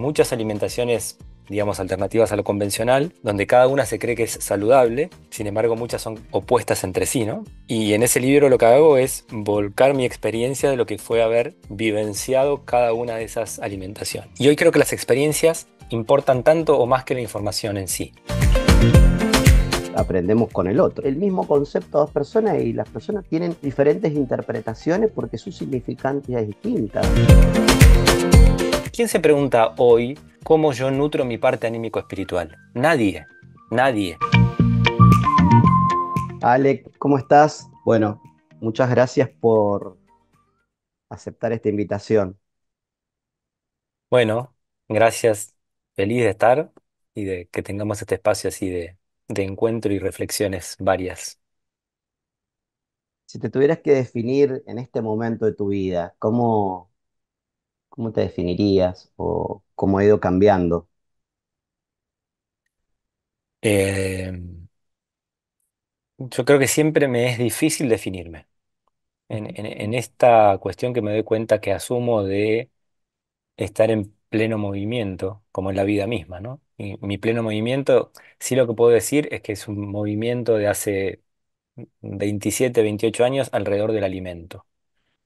muchas alimentaciones digamos, alternativas a lo convencional, donde cada una se cree que es saludable, sin embargo muchas son opuestas entre sí, ¿no? Y en ese libro lo que hago es volcar mi experiencia de lo que fue haber vivenciado cada una de esas alimentaciones. Y hoy creo que las experiencias importan tanto o más que la información en sí aprendemos con el otro. El mismo concepto a dos personas y las personas tienen diferentes interpretaciones porque su significancia es distinta. ¿Quién se pregunta hoy cómo yo nutro mi parte anímico-espiritual? Nadie, nadie. Ale, ¿cómo estás? Bueno, muchas gracias por aceptar esta invitación. Bueno, gracias. Feliz de estar y de que tengamos este espacio así de, de encuentro y reflexiones varias. Si te tuvieras que definir en este momento de tu vida, ¿cómo, ¿Cómo te definirías o cómo ha ido cambiando? Em, yo creo que siempre me es difícil definirme. En, en esta cuestión que me doy cuenta que asumo de estar en pleno movimiento, como en la vida misma, ¿no? Y mi pleno movimiento, sí lo que puedo decir es que es un movimiento de hace 27, 28 años alrededor del alimento.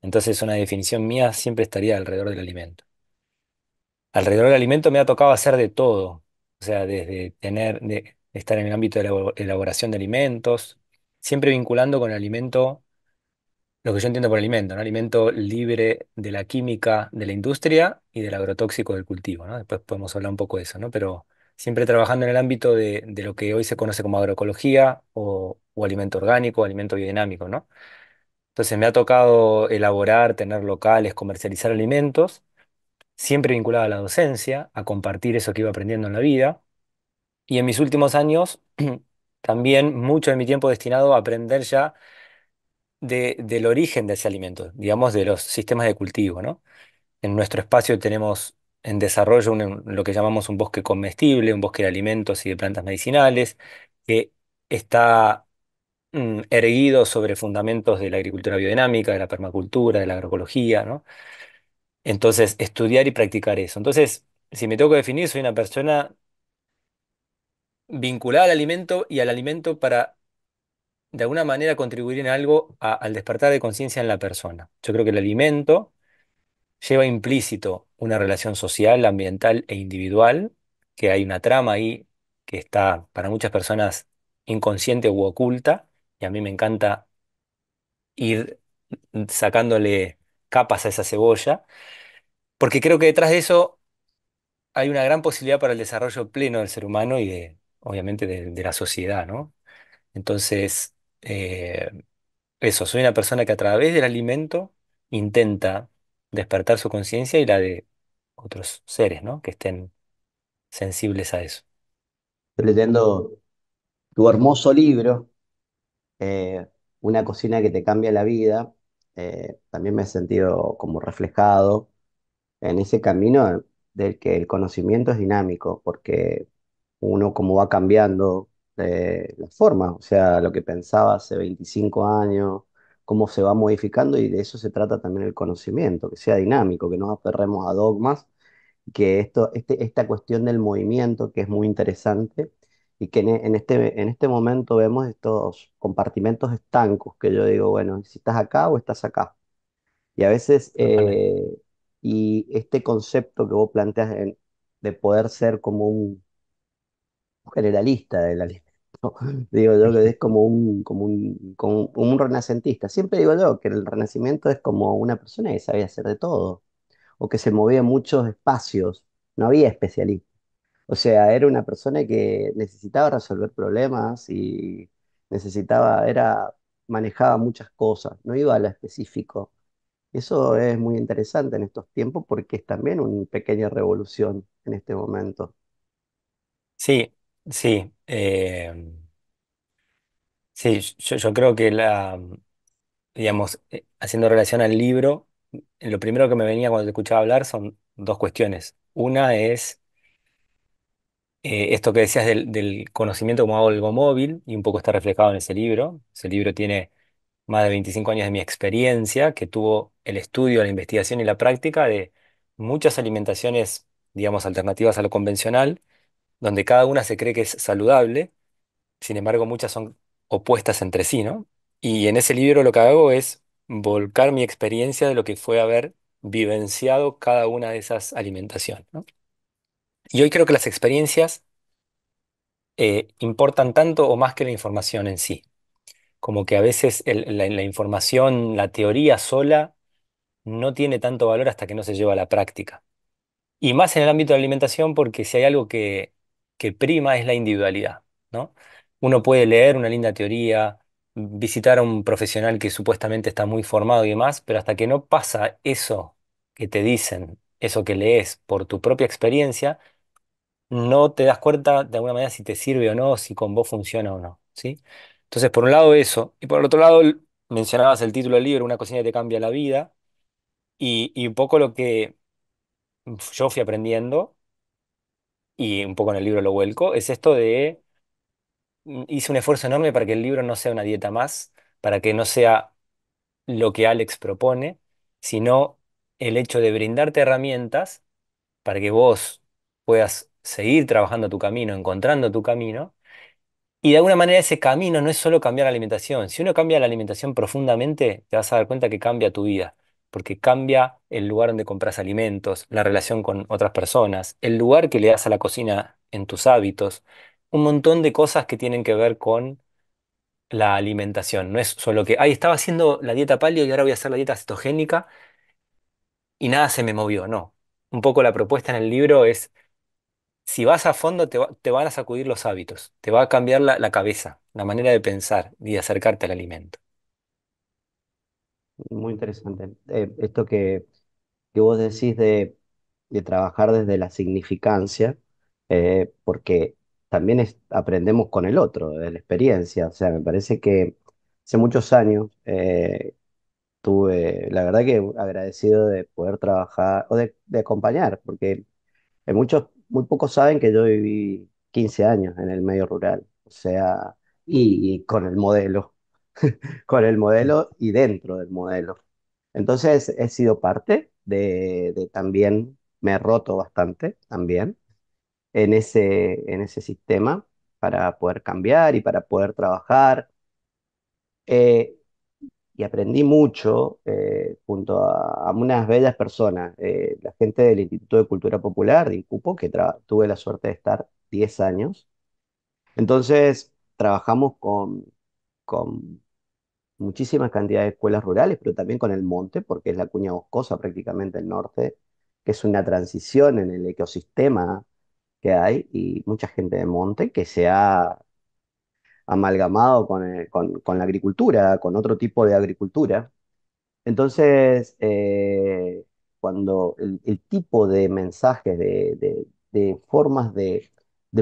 Entonces una definición mía siempre estaría alrededor del alimento. Alrededor del alimento me ha tocado hacer de todo, o sea, desde tener, de estar en el ámbito de la elaboración de alimentos, siempre vinculando con el alimento lo que yo entiendo por alimento, ¿no? Alimento libre de la química de la industria y del agrotóxico del cultivo, Después podemos hablar un poco de eso, ¿no? Pero siempre trabajando en el ámbito de, lo que hoy se conoce como agroecología o, alimento orgánico, alimento biodinámico, ¿no? Entonces me ha tocado elaborar, tener locales, comercializar alimentos, siempre vinculado a la docencia, a compartir eso que iba aprendiendo en la vida. Y en mis últimos años, también mucho de mi tiempo destinado a aprender ya del origen de ese alimento, digamos, de los sistemas de cultivo, ¿no? En nuestro espacio tenemos en desarrollo lo que llamamos un bosque comestible, un bosque de alimentos y de plantas medicinales, que está Mm, erguido sobre fundamentos de la agricultura biodinámica, de la permacultura, de la agroecología, ¿no? Entonces, estudiar y practicar eso. Entonces, si me tengo que definir, soy una persona vinculada al alimento y al alimento para, de alguna manera, contribuir en algo al despertar de conciencia en la persona. Yo creo que el alimento lleva implícito una relación social, ambiental e individual, que hay una trama ahí que está para muchas personas inconsciente u oculta, y a mí me encanta ir sacándole capas a esa cebolla, porque creo que detrás de eso hay una gran posibilidad para el desarrollo pleno del ser humano y obviamente de, la sociedad, ¿no? Entonces, eh, eso, soy una persona que a través del alimento intenta despertar su conciencia y la de otros seres, ¿no? Que estén sensibles a eso. pretendo tu hermoso libro, eh, una cocina que te cambia la vida. Eh, también me he sentido como reflejado en ese camino del que el conocimiento es dinámico, porque uno como va cambiando eh, la forma, o sea, lo que pensaba hace 25 años, cómo se va modificando y de eso se trata también el conocimiento, que sea dinámico, que no aferremos a dogmas, que esto, este, esta cuestión del movimiento, que es muy interesante, y que e, en, este, en este momento vemos estos compartimentos estancos que yo digo, bueno, si estás acá o estás acá. Y a veces, eh, y este concepto que vos planteas de poder ser como un generalista del alimento, digo yo que es como un, como un, como un renacentista. Siempre digo yo que el renacimiento es como una persona que sabía hacer de todo, o que se movía en muchos espacios, no había especialistas. O sea, era una persona que necesitaba resolver problemas y necesitaba, era, manejaba muchas cosas, no iba a lo específico. Eso es muy interesante en estos tiempos porque es también una pequeña revolución en este momento. Sí, sí. Em, sí, yo, creo que la, digamos, eh, haciendo relación al libro, lo primero que me venía cuando te escuchaba hablar son dos cuestiones. Una es eh, esto que decías del, del conocimiento como algo móvil, y un poco está reflejado en ese libro. Ese libro tiene más de 25 años de mi experiencia, que tuvo el estudio, la investigación y la práctica de muchas alimentaciones, digamos, alternativas a lo convencional, donde cada una se cree que es saludable, sin embargo, muchas son opuestas entre sí, ¿no? Y en ese libro lo que hago es volcar mi experiencia de lo que fue haber vivenciado cada una de esas alimentaciones, ¿no? Y hoy creo que las experiencias eh, importan tanto o más que la información en sí. Como que a veces la, información, la teoría sola, no tiene tanto valor hasta que no se lleva a la práctica. Y más en el ámbito de la alimentación, porque si hay algo que, que prima es la individualidad, Uno puede leer una linda teoría, visitar a un profesional que supuestamente está muy formado y demás, pero hasta que no pasa eso que te dicen, eso que lees por tu propia experiencia, no te das cuenta de alguna manera si te sirve o no, si con vos funciona o no, ¿sí? Entonces, por un lado eso, y por el otro lado, mencionabas el título del libro, Una cocina que te cambia la vida, y, un poco lo que yo fui aprendiendo, y un poco en el libro lo vuelco, es esto de, mm, hice un esfuerzo enorme para que el libro no sea una dieta más, para que no sea lo que Alex propone, sino el hecho de brindarte herramientas para que vos puedas seguir trabajando tu camino, encontrando tu camino. Y de alguna manera ese camino no es solo cambiar la alimentación. Si uno cambia la alimentación profundamente, te vas a dar cuenta que cambia tu vida, porque cambia el lugar donde compras alimentos, la relación con otras personas, el lugar que le das a la cocina en tus hábitos, un montón de cosas que tienen que ver con la alimentación. No es solo que, ay, estaba haciendo la dieta paleo y ahora voy a hacer la dieta cetogénica y nada se me movió. No. Un poco la propuesta en el libro es si vas a fondo, te, van a sacudir los hábitos, te va a cambiar la, cabeza, la manera de pensar y de acercarte al alimento. Muy interesante. Eh, esto que, que vos decís de, trabajar desde la significancia, eh, porque también aprendemos con el otro, de la experiencia. O sea, me parece que hace muchos años eh, tuve, la verdad que agradecido de poder trabajar o de, de acompañar, porque en muchos muy pocos saben que yo viví 15 años en el medio rural, o sea, y, con el modelo, con el modelo y dentro del modelo. Entonces he sido parte de, también, me he roto bastante también en ese, en ese sistema para poder cambiar y para poder trabajar. Eh, y aprendí mucho eh, junto a, unas bellas personas, eh, la gente del Instituto de Cultura Popular de Incupo, que tuve la suerte de estar 10 años. Entonces, trabajamos con, con muchísimas cantidad de escuelas rurales, pero también con el monte, porque es la cuña boscosa prácticamente el norte, que es una transición en el ecosistema que hay y mucha gente de monte que se ha amalgamado eh, con, con, la agricultura, con otro tipo de agricultura. Entonces, eh, cuando el, tipo de mensajes, de, formas de,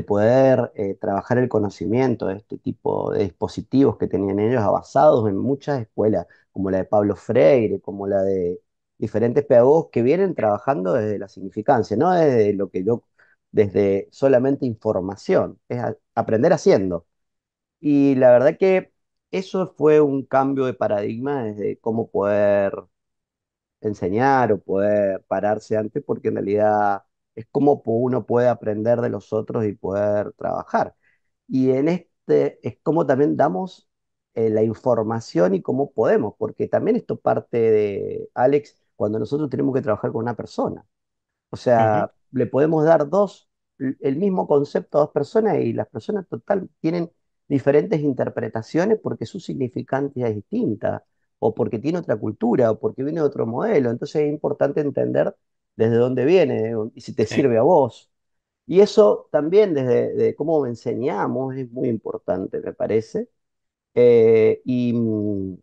poder eh, trabajar el conocimiento, este tipo de dispositivos que tenían ellos, basados en muchas escuelas, como la de Pablo Freire, como la de diferentes pedagogos que vienen trabajando desde la significancia, no desde lo que yo, desde solamente información, es aprender haciendo. Y la verdad que eso fue un cambio de paradigma desde cómo poder enseñar o poder pararse antes, porque en realidad es cómo uno puede aprender de los otros y poder trabajar. Y en este es cómo también damos eh, la información y cómo podemos, porque también esto parte de Alex cuando nosotros tenemos que trabajar con una persona. O sea, le podemos dar dos, el mismo concepto a dos personas y las personas total tienen diferentes interpretaciones porque su significancia es distinta, o porque tiene otra cultura, o porque viene de otro modelo. Entonces es importante entender desde dónde viene eh, y si te sirve a vos. Y eso también desde de cómo enseñamos es muy importante, me parece. Eh, y mm,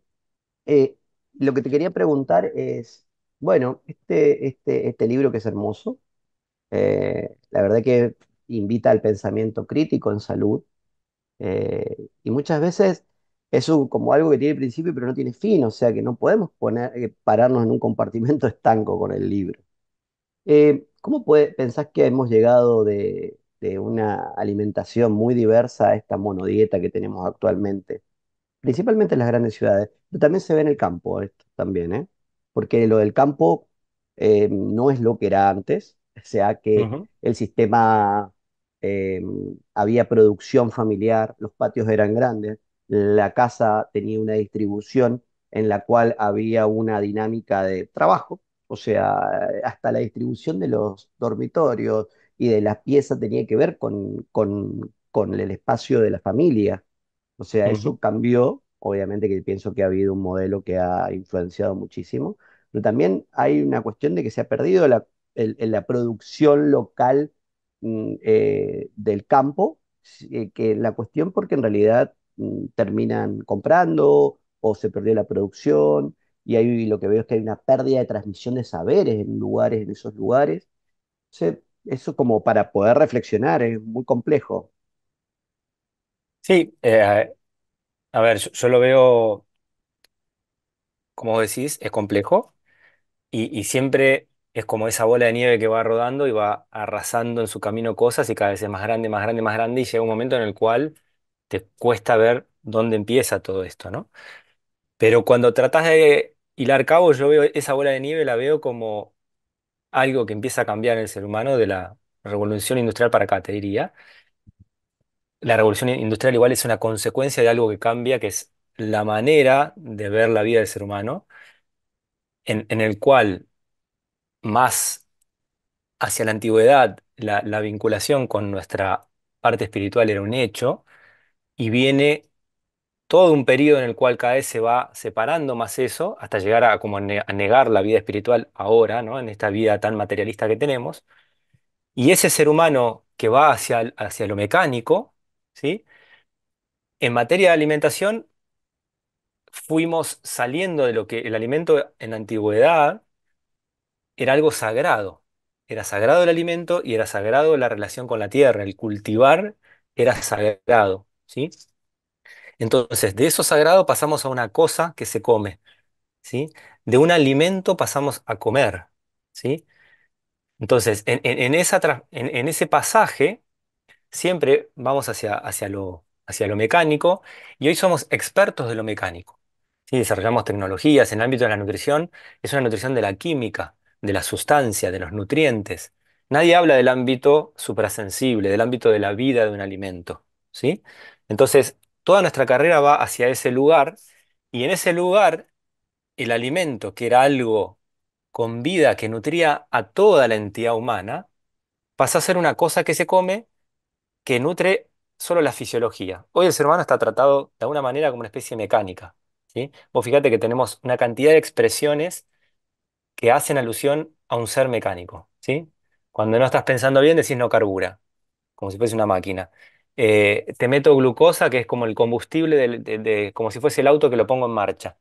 eh, lo que te quería preguntar es, bueno, este, este, este libro que es hermoso, la verdad que invita al pensamiento crítico en salud, eh, y muchas veces es como algo que tiene principio pero no tiene fin, o sea que no podemos poner, eh, pararnos en un compartimento estanco con el libro. Eh, ¿Cómo puede, pensás que hemos llegado de, una alimentación muy diversa a esta monodieta que tenemos actualmente? Principalmente en las grandes ciudades, pero también se ve en el campo esto también, ¿eh? Porque lo del campo no es lo que era antes, o sea que el sistema Em, había producción familiar, los patios eran grandes, la casa tenía una distribución en la cual había una dinámica de trabajo, o sea, hasta la distribución de los dormitorios y de las piezas tenía que ver con, el espacio de la familia. O sea, eso cambió, obviamente que pienso que ha habido un modelo que ha influenciado muchísimo, pero también hay una cuestión de que se ha perdido la, la producción local Mm, eh, del campo eh, que la cuestión porque en realidad mm, terminan comprando o se perdió la producción y ahí lo que veo es que hay una pérdida de transmisión de saberes en lugares, en esos lugares. eso como para poder reflexionar es muy complejo. Sí, eh, a ver, yo, lo veo, como decís, es complejo y siempre es como esa bola de nieve que va rodando y va arrasando en su camino cosas y cada vez es más grande, más grande, más grande y llega un momento en el cual te cuesta ver dónde empieza todo esto, ¿no? Pero cuando tratas de hilar cabo yo veo esa bola de nieve, la veo como algo que empieza a cambiar en el ser humano de la revolución industrial para acá, te diría. La revolución industrial igual es una consecuencia de algo que cambia, que es la manera de ver la vida del ser humano, en, en el cual más hacia la antigüedad, la, vinculación con nuestra parte espiritual era un hecho, y viene todo un periodo en el cual cada vez se va separando más eso, hasta llegar a, como negar la vida espiritual ahora, ¿no? en esta vida tan materialista que tenemos. Y ese ser humano que va hacia, hacia lo mecánico, ¿sí? en materia de alimentación, fuimos saliendo de lo que el alimento en la antigüedad era algo sagrado. Era sagrado el alimento y era sagrado la relación con la tierra. El cultivar era sagrado. ¿sí? Entonces, de eso sagrado pasamos a una cosa que se come. ¿sí? De un alimento pasamos a comer. ¿sí? Entonces, en, ese pasaje, siempre vamos hacia, hacia, lo, hacia lo mecánico y hoy somos expertos de lo mecánico. ¿sí? Desarrollamos tecnologías en el ámbito de la nutrición, es una nutrición de la química de la sustancia, de los nutrientes. Nadie habla del ámbito suprasensible, del ámbito de la vida de un alimento. ¿sí? Entonces, toda nuestra carrera va hacia ese lugar y en ese lugar el alimento, que era algo con vida que nutría a toda la entidad humana, pasa a ser una cosa que se come que nutre solo la fisiología. Hoy el ser humano está tratado de alguna manera como una especie mecánica. ¿sí? Vos fíjate que tenemos una cantidad de expresiones que hacen alusión a un ser mecánico, ¿sí? Cuando no estás pensando bien, decís no carbura, como si fuese una máquina. Eh, te meto glucosa, que es como el combustible, de- como si fuese el auto que lo pongo en marcha.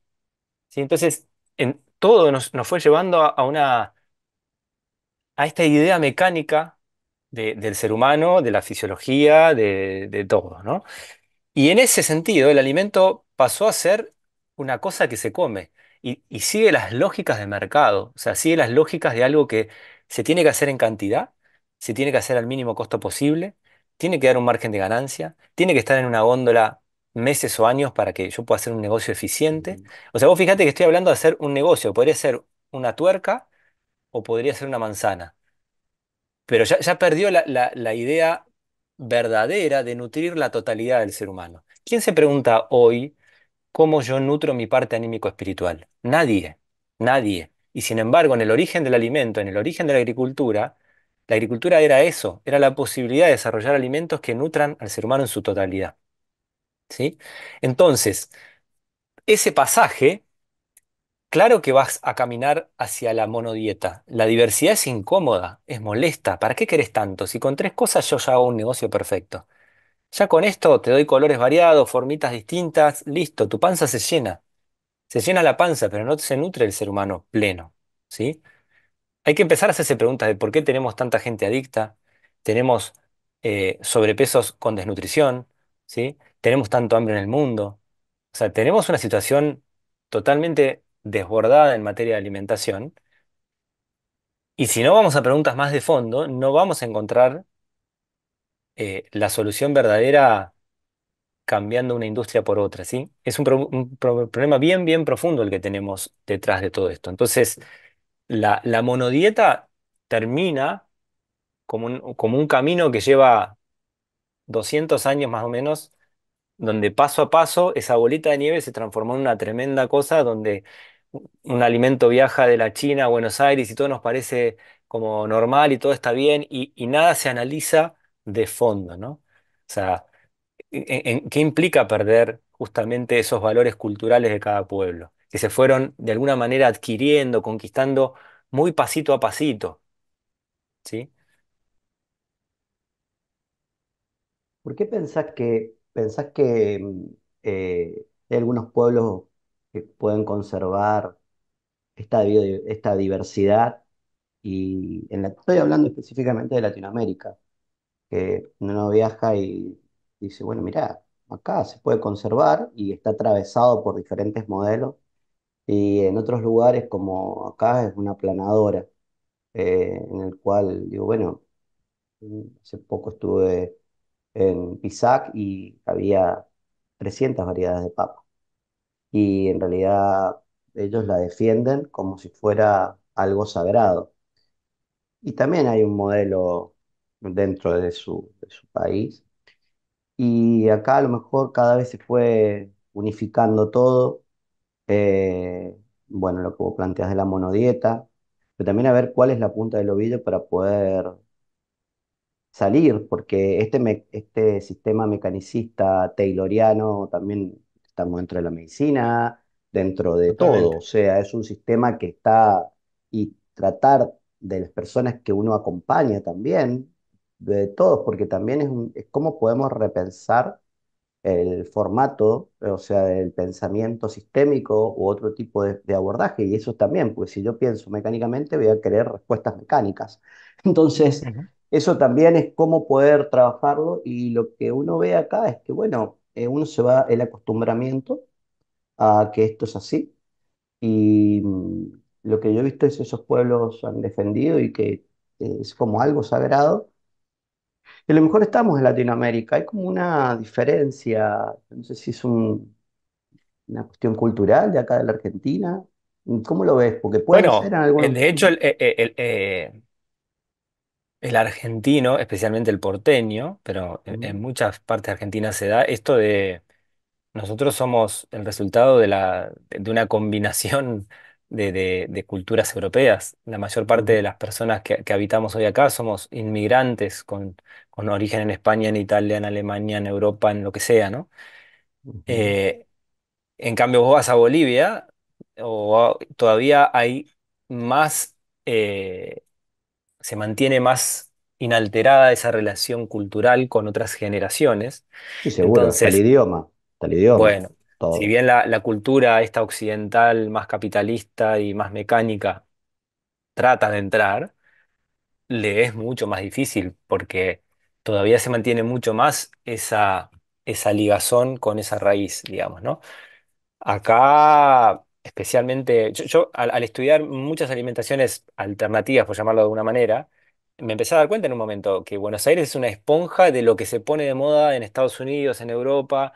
¿sí? Entonces, en, todo nos, fue llevando a, una, a esta idea mecánica del ser humano, de la fisiología, de, de todo, ¿no? Y en ese sentido, el alimento pasó a ser una cosa que se come y, sigue las lógicas de mercado, o sea, sigue las lógicas de algo que se tiene que hacer en cantidad, se tiene que hacer al mínimo costo posible, tiene que dar un margen de ganancia, tiene que estar en una góndola meses o años para que yo pueda hacer un negocio eficiente. O sea, vos fíjate que estoy hablando de hacer un negocio, podría ser una tuerca o podría ser una manzana, pero ya, perdió la idea verdadera de nutrir la totalidad del ser humano. ¿Quién se pregunta hoy cómo yo nutro mi parte anímico-espiritual. Nadie, nadie. Y sin embargo, en el origen del alimento, en el origen de la agricultura, la agricultura era eso, era la posibilidad de desarrollar alimentos que nutran al ser humano en su totalidad. ¿Sí? Entonces, ese pasaje, claro que vas a caminar hacia la monodieta. La diversidad es incómoda, es molesta. ¿Para qué querés tanto? Si con tres cosas yo ya hago un negocio perfecto. Ya con esto te doy colores variados, formitas distintas, listo, tu panza se llena. Se llena la panza, pero no se nutre el ser humano pleno, ¿sí? Hay que empezar a hacerse preguntas de por qué tenemos tanta gente adicta, tenemos eh, sobrepesos con desnutrición, ¿sí? Tenemos tanto hambre en el mundo. O sea, tenemos una situación totalmente desbordada en materia de alimentación. Y si no vamos a preguntas más de fondo, no vamos a encontrar eh, la solución verdadera cambiando una industria por otra, ¿sí? Es un, problema bien, bien profundo el que tenemos detrás de todo esto. Entonces, la, monodieta termina como un, como un camino que lleva 200 años más o menos, donde paso a paso esa bolita de nieve se transformó en una tremenda cosa, donde un alimento viaja de la China a Buenos Aires y todo nos parece como normal y todo está bien y nada se analiza de fondo, ¿no? O sea, ¿qué implica perder justamente esos valores culturales de cada pueblo? Que se fueron de alguna manera adquiriendo, conquistando muy pasito a pasito, ¿sí? ¿Por qué pensás que, que mm, eh, hay algunos pueblos que pueden conservar esta, esta diversidad? Y en la- estoy hablando específicamente de Latinoamérica que uno viaja y dice, bueno, mirá, acá se puede conservar y está atravesado por diferentes modelos. Y en otros lugares, como acá, es una planadora, eh, en el cual, digo, bueno, mm, hace poco estuve en Pisac y había 300 variedades de papa. Y en realidad ellos la defienden como si fuera algo sagrado. Y también hay un modelo dentro de su, país. Y acá a lo mejor cada vez se fue unificando todo. Eh, bueno, lo que vos planteas de la monodieta, pero también a ver cuál es la punta del ovillo para poder salir, porque este, este sistema mecanicista tayloriano también estamos dentro de la medicina, dentro de todo, o sea, es un sistema que está y tratar de las personas que uno acompaña también, de todos, porque también es, cómo podemos repensar el formato, o sea, el pensamiento sistémico u otro tipo de, abordaje, y eso también, pues si yo pienso mecánicamente voy a querer respuestas mecánicas. Entonces, eso también es cómo poder trabajarlo y lo que uno ve acá es que, bueno, eh, uno se va el acostumbramiento a que esto es así. Y mm, lo que yo he visto es esos pueblos han defendido y que eh, es como algo sagrado a lo mejor estamos en Latinoamérica, hay como una diferencia, no sé si es una cuestión cultural de acá de la Argentina. ¿Cómo lo ves? Porque puede ser en de hecho, eh, eh, eh, el, argentino, especialmente el porteño, pero en, mm. muchas partes de Argentina se da esto de nosotros somos el resultado de la, de una combinación de, culturas europeas. La mayor parte de las personas que, habitamos hoy acá somos inmigrantes con, origen en España, en Italia, en Alemania, en Europa, en lo que sea, ¿no? Eh, en cambio, vos vas a Bolivia o todavía hay más, eh, se mantiene más inalterada esa relación cultural con otras generaciones. y seguro, el idioma, el idioma. Bueno, si bien la, cultura esta occidental más capitalista y más mecánica trata de entrar, le es mucho más difícil porque todavía se mantiene mucho más esa, ligazón con esa raíz, digamos, ¿no? Acá, especialmente, yo, al, al, estudiar muchas alimentaciones alternativas, por llamarlo de alguna manera, me empecé a dar cuenta en un momento que Buenos Aires es una esponja de lo que se pone de moda en Estados Unidos, en Europa,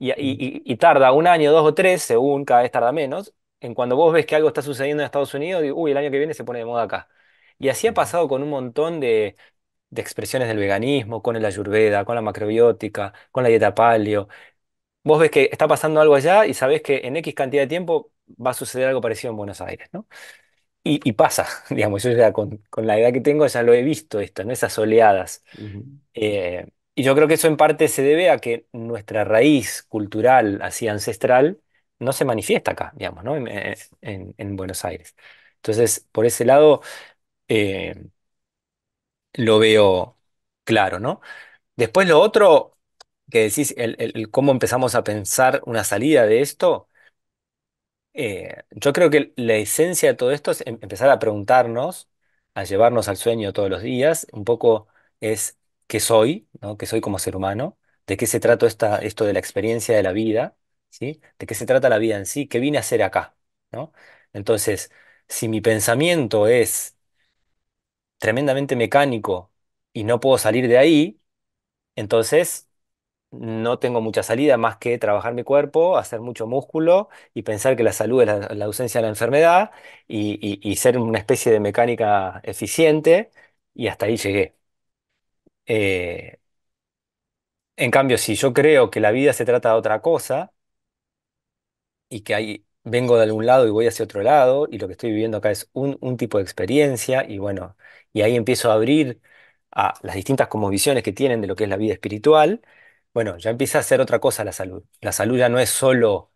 y, tarda un año, dos o tres, según cada vez tarda menos, en cuando vos ves que algo está sucediendo en Estados Unidos, y uy, el año que viene se pone de moda acá. Y así ha pasado con un montón de, expresiones del veganismo, con el ayurveda, con la macrobiótica, con la dieta paleo. Vos ves que está pasando algo allá y sabés que en X cantidad de tiempo va a suceder algo parecido en Buenos Aires, ¿no? Y, pasa, digamos, yo ya con, la edad que tengo ya lo he visto esto, en Esas oleadas. Y yo creo que eso en parte se debe a que nuestra raíz cultural, así ancestral, no se manifiesta acá, digamos, ¿no? En, Buenos Aires. Entonces, por ese lado, eh, lo veo claro, ¿no? Después lo otro que decís, el, cómo empezamos a pensar una salida de esto, eh, yo creo que la esencia de todo esto es em, empezar a preguntarnos, a llevarnos al sueño todos los días, un poco es qué soy, ¿no? qué soy como ser humano, de qué se trata esto de la experiencia de la vida, ¿sí? de qué se trata la vida en sí, qué vine a hacer acá. ¿no? Entonces, si mi pensamiento es tremendamente mecánico y no puedo salir de ahí, entonces no tengo mucha salida más que trabajar mi cuerpo, hacer mucho músculo y pensar que la salud es la, ausencia de la enfermedad y ser una especie de mecánica eficiente y hasta ahí llegué. Eh, en cambio, si yo creo que la vida se trata de otra cosa y que ahí vengo de algún lado y voy hacia otro lado y lo que estoy viviendo acá es un, tipo de experiencia y bueno, y ahí empiezo a abrir a las distintas como visiones que tienen de lo que es la vida espiritual, bueno, ya empieza a ser otra cosa la salud. La salud ya no es solo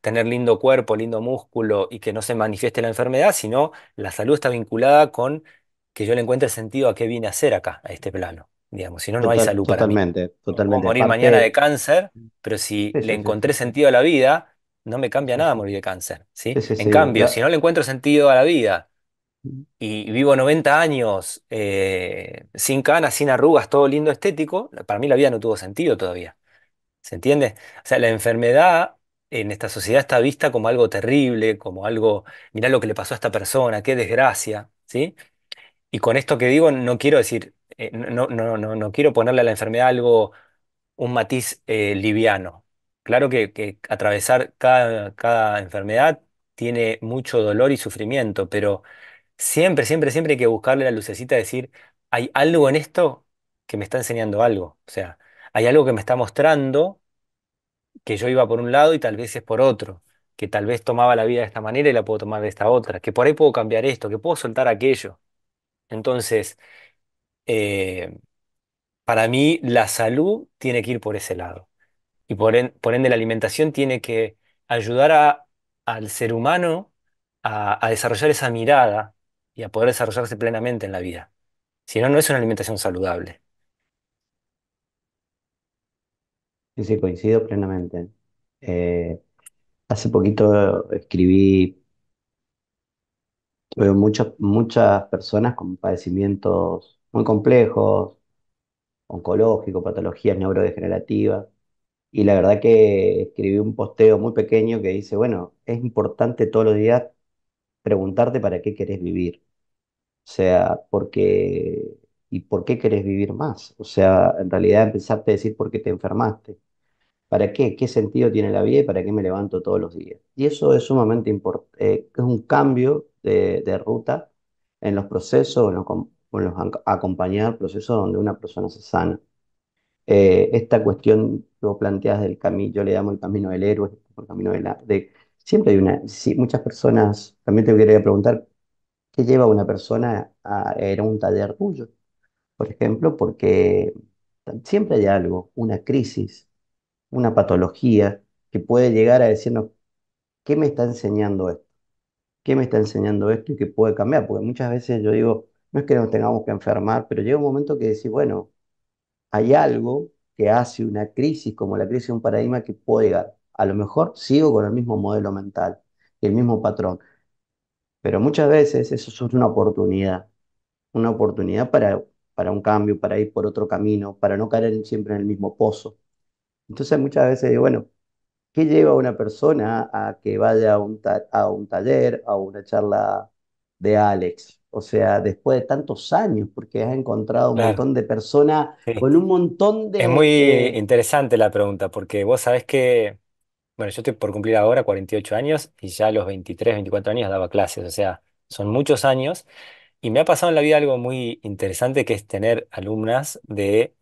tener lindo cuerpo, lindo músculo y que no se manifieste la enfermedad, sino la salud está vinculada con que yo le encuentre sentido a qué vine a hacer acá, a este plano digamos, si no, no hay salud para mí. Totalmente, totalmente. morir mañana de cáncer, pero si le encontré sentido a la vida, no me cambia nada morir de cáncer, Sí, En cambio, si no le encuentro sentido a la vida y vivo 90 años eh, sin canas, sin arrugas, todo lindo estético, para mí la vida no tuvo sentido todavía. ¿Se entiende? O sea, la enfermedad en esta sociedad está vista como algo terrible, como algo, mirá lo que le pasó a esta persona, qué desgracia, ¿sí? Y con esto que digo, no quiero decir eh, no, no, no, quiero ponerle a la enfermedad algo, un matiz eh, liviano. Claro que, atravesar cada, enfermedad tiene mucho dolor y sufrimiento, pero siempre, siempre, siempre hay que buscarle la lucecita, decir, hay algo en esto que me está enseñando algo. O sea, hay algo que me está mostrando que yo iba por un lado y tal vez es por otro, que tal vez tomaba la vida de esta manera y la puedo tomar de esta otra, que por ahí puedo cambiar esto, que puedo soltar aquello. Entonces, eh, para mí la salud tiene que ir por ese lado. Y por, ende la alimentación tiene que ayudar al ser humano a, desarrollar esa mirada y a poder desarrollarse plenamente en la vida. Si no, no es una alimentación saludable. Sí, sí, coincido plenamente. Eh, hace poquito escribí, tuve muchas, muchas personas con padecimientos muy complejos, oncológicos, patologías neurodegenerativas. Y la verdad que escribí un posteo muy pequeño que dice, bueno, es importante todos los días preguntarte para qué querés vivir. O sea, y por qué querés vivir más. O sea, en realidad empezarte a decir por qué te enfermaste. ¿Para qué? ¿Qué sentido tiene la vida y para qué me levanto todos los días? Y eso es sumamente importante, eh, es un cambio de, ruta en los procesos, los acompañar proceso donde una persona se sana. Eh, esta cuestión lo planteas del camino, yo le llamo el camino del héroe, el camino de la... De, siempre hay una... muchas personas, también te quería preguntar, ¿qué lleva una persona a, a un taller tuyo? Por ejemplo, porque siempre hay algo, una crisis, una patología que puede llegar a decirnos, ¿qué me está enseñando esto? ¿Qué me está enseñando esto y qué puede cambiar? Porque muchas veces yo digo, no es que nos tengamos que enfermar, pero llega un momento que decís, bueno, hay algo que hace una crisis como la crisis de un paradigma que puede llegar. A lo mejor sigo con el mismo modelo mental, el mismo patrón, pero muchas veces eso es una oportunidad, una oportunidad para, para un cambio, para ir por otro camino, para no caer siempre en el mismo pozo. Entonces muchas veces digo, bueno, ¿qué lleva a una persona a que vaya a un, a un taller, a una charla de Alex? O sea, después de tantos años, porque has encontrado un montón de personas con un montón de... Es muy eh, interesante la pregunta, porque vos sabés que, bueno, yo estoy por cumplir ahora 48 años y ya a los 23, 24 años daba clases, o sea, son muchos años. Y me ha pasado en la vida algo muy interesante que es tener alumnas de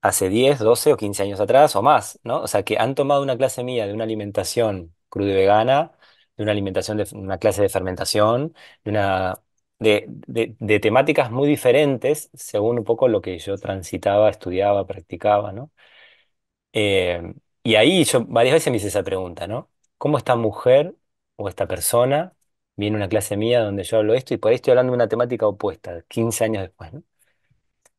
hace 10, 12 o 15 años atrás o más, ¿no? O sea, que han tomado una clase mía de una alimentación crudo vegana, de una alimentación de una clase de fermentación, de una de, temáticas muy diferentes según un poco lo que yo transitaba, estudiaba, practicaba, ¿no? Eh, y ahí yo varias veces me hice esa pregunta, ¿no? ¿Cómo esta mujer o esta persona viene a una clase mía donde yo hablo esto y por ahí estoy hablando de una temática opuesta, 15 años después,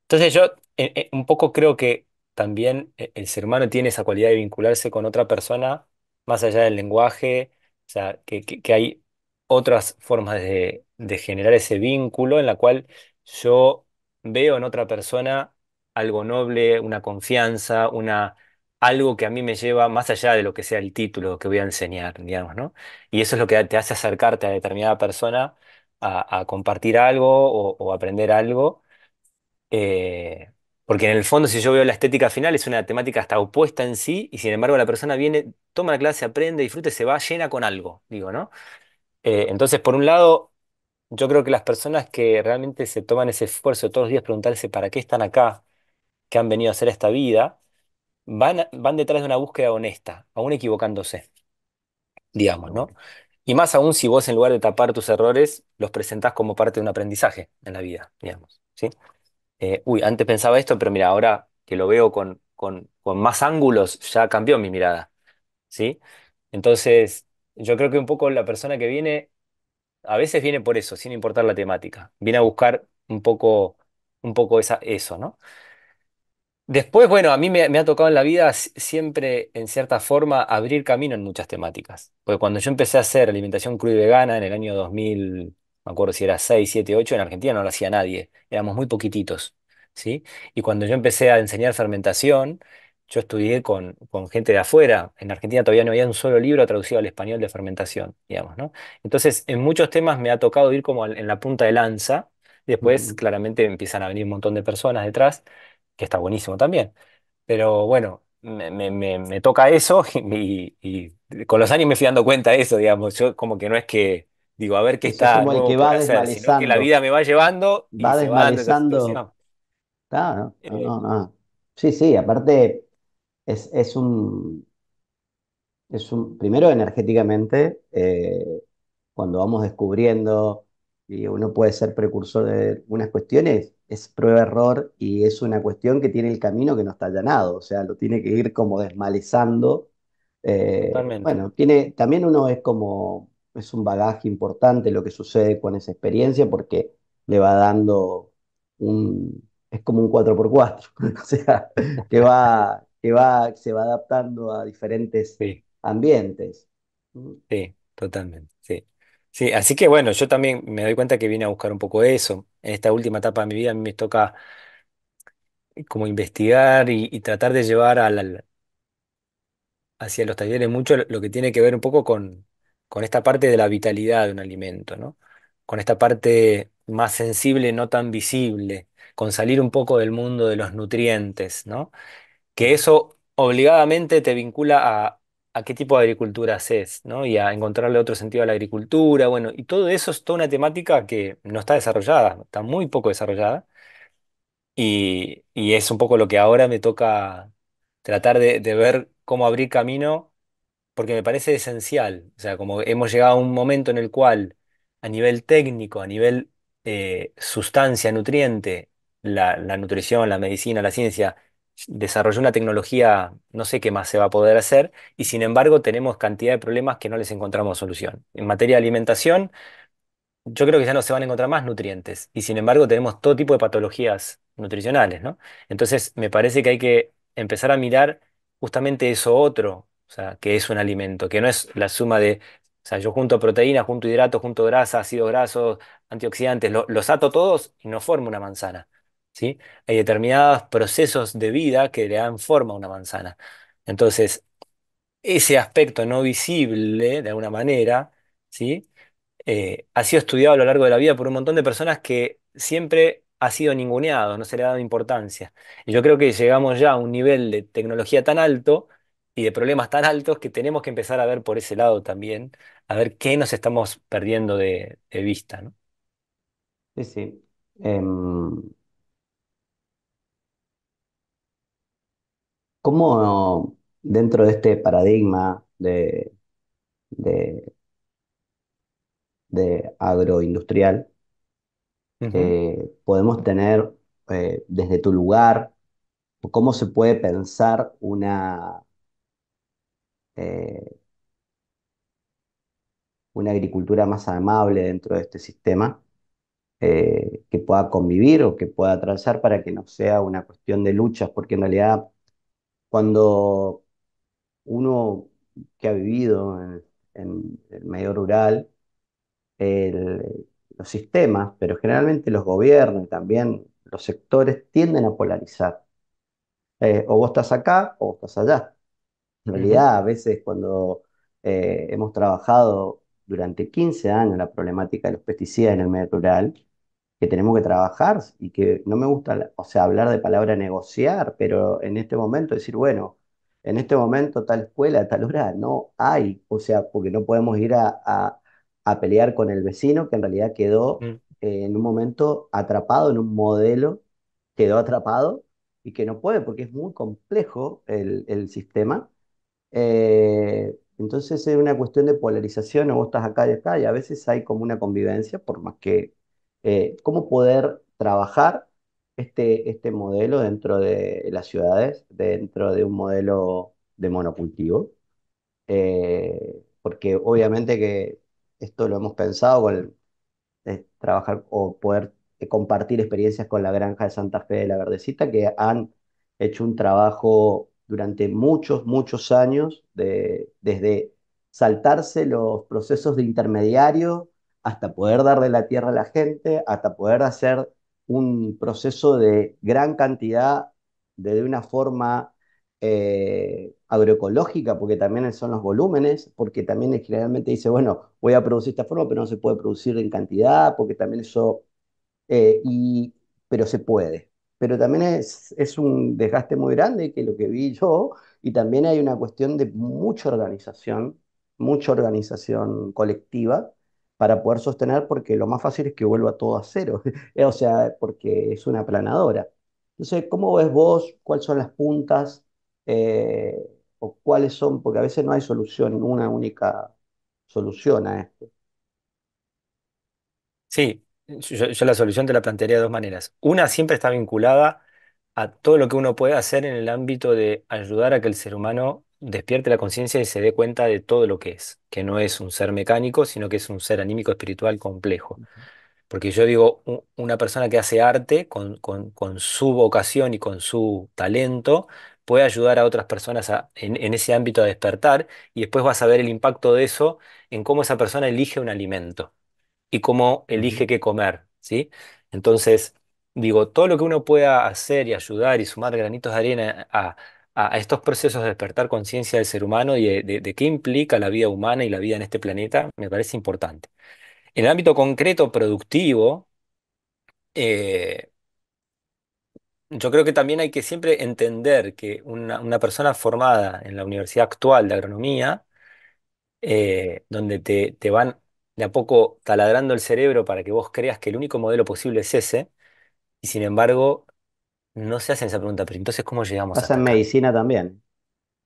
Entonces yo eh, eh, un poco creo que también el ser humano tiene esa cualidad de vincularse con otra persona más allá del lenguaje, o sea, que hay otras formas de de generar ese vínculo en la cual yo veo en otra persona algo noble, una confianza, una, algo que a mí me lleva más allá de lo que sea el título que voy a enseñar, digamos, ¿no? Y eso es lo que te hace acercarte a determinada persona a, compartir algo o, aprender algo. Eh, porque en el fondo, si yo veo la estética final, es una temática hasta opuesta en sí, y sin embargo la persona viene, toma la clase, aprende, disfrute se va llena con algo, digo, ¿no? Eh, entonces, por un lado, yo creo que las personas que realmente se toman ese esfuerzo todos los días preguntarse para qué están acá, qué han venido a hacer esta vida, van, detrás de una búsqueda honesta, aún equivocándose, digamos, ¿no? Y más aún si vos en lugar de tapar tus errores, los presentás como parte de un aprendizaje en la vida, digamos, ¿sí? Eh, uy, antes pensaba esto, pero mira, ahora que lo veo con, con, con más ángulos, ya cambió mi mirada, ¿sí? Entonces, yo creo que un poco la persona que viene a veces viene por eso, sin importar la temática. Viene a buscar un poco, un poco eso, ¿no? Después, bueno, a mí me, ha tocado en la vida siempre, en cierta forma, abrir camino en muchas temáticas. Porque cuando yo empecé a hacer alimentación cruda y vegana en el año 2000, me acuerdo si era 6, 7, 8, en Argentina no lo hacía nadie, éramos muy poquititos, ¿sí? Y cuando yo empecé a enseñar fermentación, yo estudié con, gente de afuera. En Argentina todavía no había un solo libro traducido al español de fermentación, digamos, ¿no? Entonces, en muchos temas me ha tocado ir como en la punta de lanza. Después, claramente, empiezan a venir un montón de personas detrás, que está buenísimo también. Pero bueno, me, toca eso y, con los años me fui dando cuenta de eso, digamos. Yo como que no es que digo, a ver qué está... como que va que la vida me va llevando y va se Claro, eh, Sí, sí, aparte es, un, es un, primero energéticamente, eh, cuando vamos descubriendo y uno puede ser precursor de unas cuestiones, es prueba-error y es una cuestión que tiene el camino que no está allanado, o sea, lo tiene que ir como desmalezando. Eh, bueno, tiene, también uno es como, es un bagaje importante lo que sucede con esa experiencia porque le va dando un, es como un 4x4, o sea, que va, que va, se va adaptando a diferentes ambientes. sí, totalmente, sí. Sí, así que bueno, yo también me doy cuenta que vine a buscar un poco eso. En esta última etapa de mi vida a mí me toca como investigar y, tratar de llevar al, hacia los talleres mucho lo que tiene que ver un poco con, con esta parte de la vitalidad de un alimento, ¿no? Con esta parte más sensible, no tan visible, con salir un poco del mundo de los nutrientes, ¿no? que eso obligadamente te vincula a, qué tipo de agricultura haces, ¿no? Y a encontrarle otro sentido a la agricultura, bueno, y todo eso es toda una temática que no está desarrollada, está muy poco desarrollada, y, es un poco lo que ahora me toca tratar de, ver cómo abrir camino, porque me parece esencial, o sea, como hemos llegado a un momento en el cual a nivel técnico, a nivel eh, sustancia, nutriente, la nutrición, la medicina, la ciencia, desarrolló una tecnología, no sé qué más se va a poder hacer, y sin embargo tenemos cantidad de problemas que no les encontramos solución. En materia de alimentación, yo creo que ya no se van a encontrar más nutrientes, y sin embargo tenemos todo tipo de patologías nutricionales, ¿no? Entonces, me parece que hay que empezar a mirar justamente eso otro, o sea, que es un alimento, que no es la suma de, o sea, yo junto proteínas, junto hidratos, junto grasa, ácidos grasos, antioxidantes, los ato todos y no formo una manzana. Hay determinados procesos de vida que le dan forma a una manzana. Entonces, ese aspecto no visible, de alguna manera, ¿sí? Eh, ha sido estudiado a lo largo de la vida por un montón de personas que siempre ha sido ninguneado, no se le ha dado importancia. Y yo creo que llegamos ya a un nivel de tecnología tan alto y de problemas tan altos que tenemos que empezar a ver por ese lado también, a ver qué nos estamos perdiendo de, vista, ¿no? Sí, sí. Em, ¿Cómo dentro de este paradigma de, agroindustrial eh, podemos tener eh, desde tu lugar, cómo se puede pensar una, eh, una agricultura más amable dentro de este sistema que pueda convivir o que pueda atravesar para que no sea una cuestión de luchas, porque en realidad cuando uno que ha vivido en, el medio rural, los sistemas, pero generalmente los gobiernos y también los sectores tienden a polarizar. Eh, o vos estás acá o vos estás allá. En realidad, a veces cuando eh, hemos trabajado durante 15 años la problemática de los pesticidas en el medio rural, que tenemos que trabajar y que no me gusta, o sea, hablar de palabra negociar, pero en este momento decir, bueno, en este momento tal escuela, tal hora, no hay, o sea, porque no podemos ir a, pelear con el vecino que en realidad quedó mm. eh, en un momento atrapado en un modelo, quedó atrapado y que no puede porque es muy complejo el, sistema. Eh, entonces es una cuestión de polarización, o vos estás acá y acá, y a veces hay como una convivencia, por más que eh, cómo poder trabajar este, este modelo dentro de las ciudades, dentro de un modelo de monocultivo, eh, porque obviamente que esto lo hemos pensado con eh, trabajar o poder compartir experiencias con la granja de Santa Fe de la Verdecita, que han hecho un trabajo durante muchos, muchos años, de, desde saltarse los procesos de intermediario hasta poder dar de la tierra a la gente, hasta poder hacer un proceso de gran cantidad, de, una forma eh, agroecológica, porque también son los volúmenes, porque también generalmente dice, bueno, voy a producir esta forma, pero no se puede producir en cantidad, porque también eso, eh, y, pero se puede. Pero también es, es un desgaste muy grande que lo que vi yo, y también hay una cuestión de mucha organización, mucha organización colectiva, para poder sostener, porque lo más fácil es que vuelva todo a cero, eh, o sea, porque es una aplanadora. Entonces, ¿cómo ves vos? ¿Cuáles son las puntas? Eh, ¿O cuáles son? Porque a veces no hay solución, una única solución a esto. Sí, yo, yo la solución te la plantearía de dos maneras. Una siempre está vinculada a todo lo que uno puede hacer en el ámbito de ayudar a que el ser humano despierte la conciencia y se dé cuenta de todo lo que es, que no es un ser mecánico, sino que es un ser anímico espiritual complejo. Porque yo digo, una persona que hace arte con, su vocación y con su talento puede ayudar a otras personas en, ese ámbito a despertar y después vas a ver el impacto de eso en cómo esa persona elige un alimento y cómo elige qué comer, ¿sí? Entonces, digo, todo lo que uno pueda hacer y ayudar y sumar granitos de arena a a, estos procesos de despertar conciencia del ser humano y de, qué implica la vida humana y la vida en este planeta, me parece importante. En el ámbito concreto productivo, eh, yo creo que también hay que siempre entender que una, persona formada en la universidad actual de agronomía, eh, donde te, te, van de a poco taladrando el cerebro para que vos creas que el único modelo posible es ese, y sin embargo no se hacen esa pregunta, pero entonces, ¿cómo llegamos a eso? en medicina también.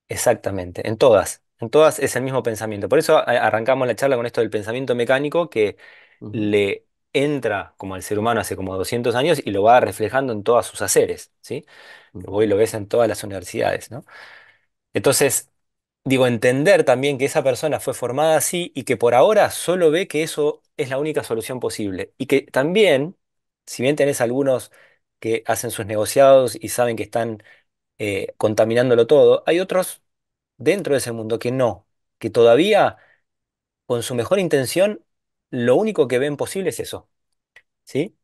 Exactamente, en todas, en todas es el mismo pensamiento. Por eso arrancamos la charla con esto del pensamiento mecánico que le entra como al ser humano hace como 200 años y lo va reflejando en todos sus haceres, ¿sí? Hoy lo ves en todas las universidades, ¿no? Entonces, digo, entender también que esa persona fue formada así y que por ahora solo ve que eso es la única solución posible. Y que también, si bien tenés algunos que hacen sus negociados y saben que están eh, contaminándolo todo, hay otros dentro de ese mundo que no, que todavía con su mejor intención lo único que ven posible es eso. ¿Sí?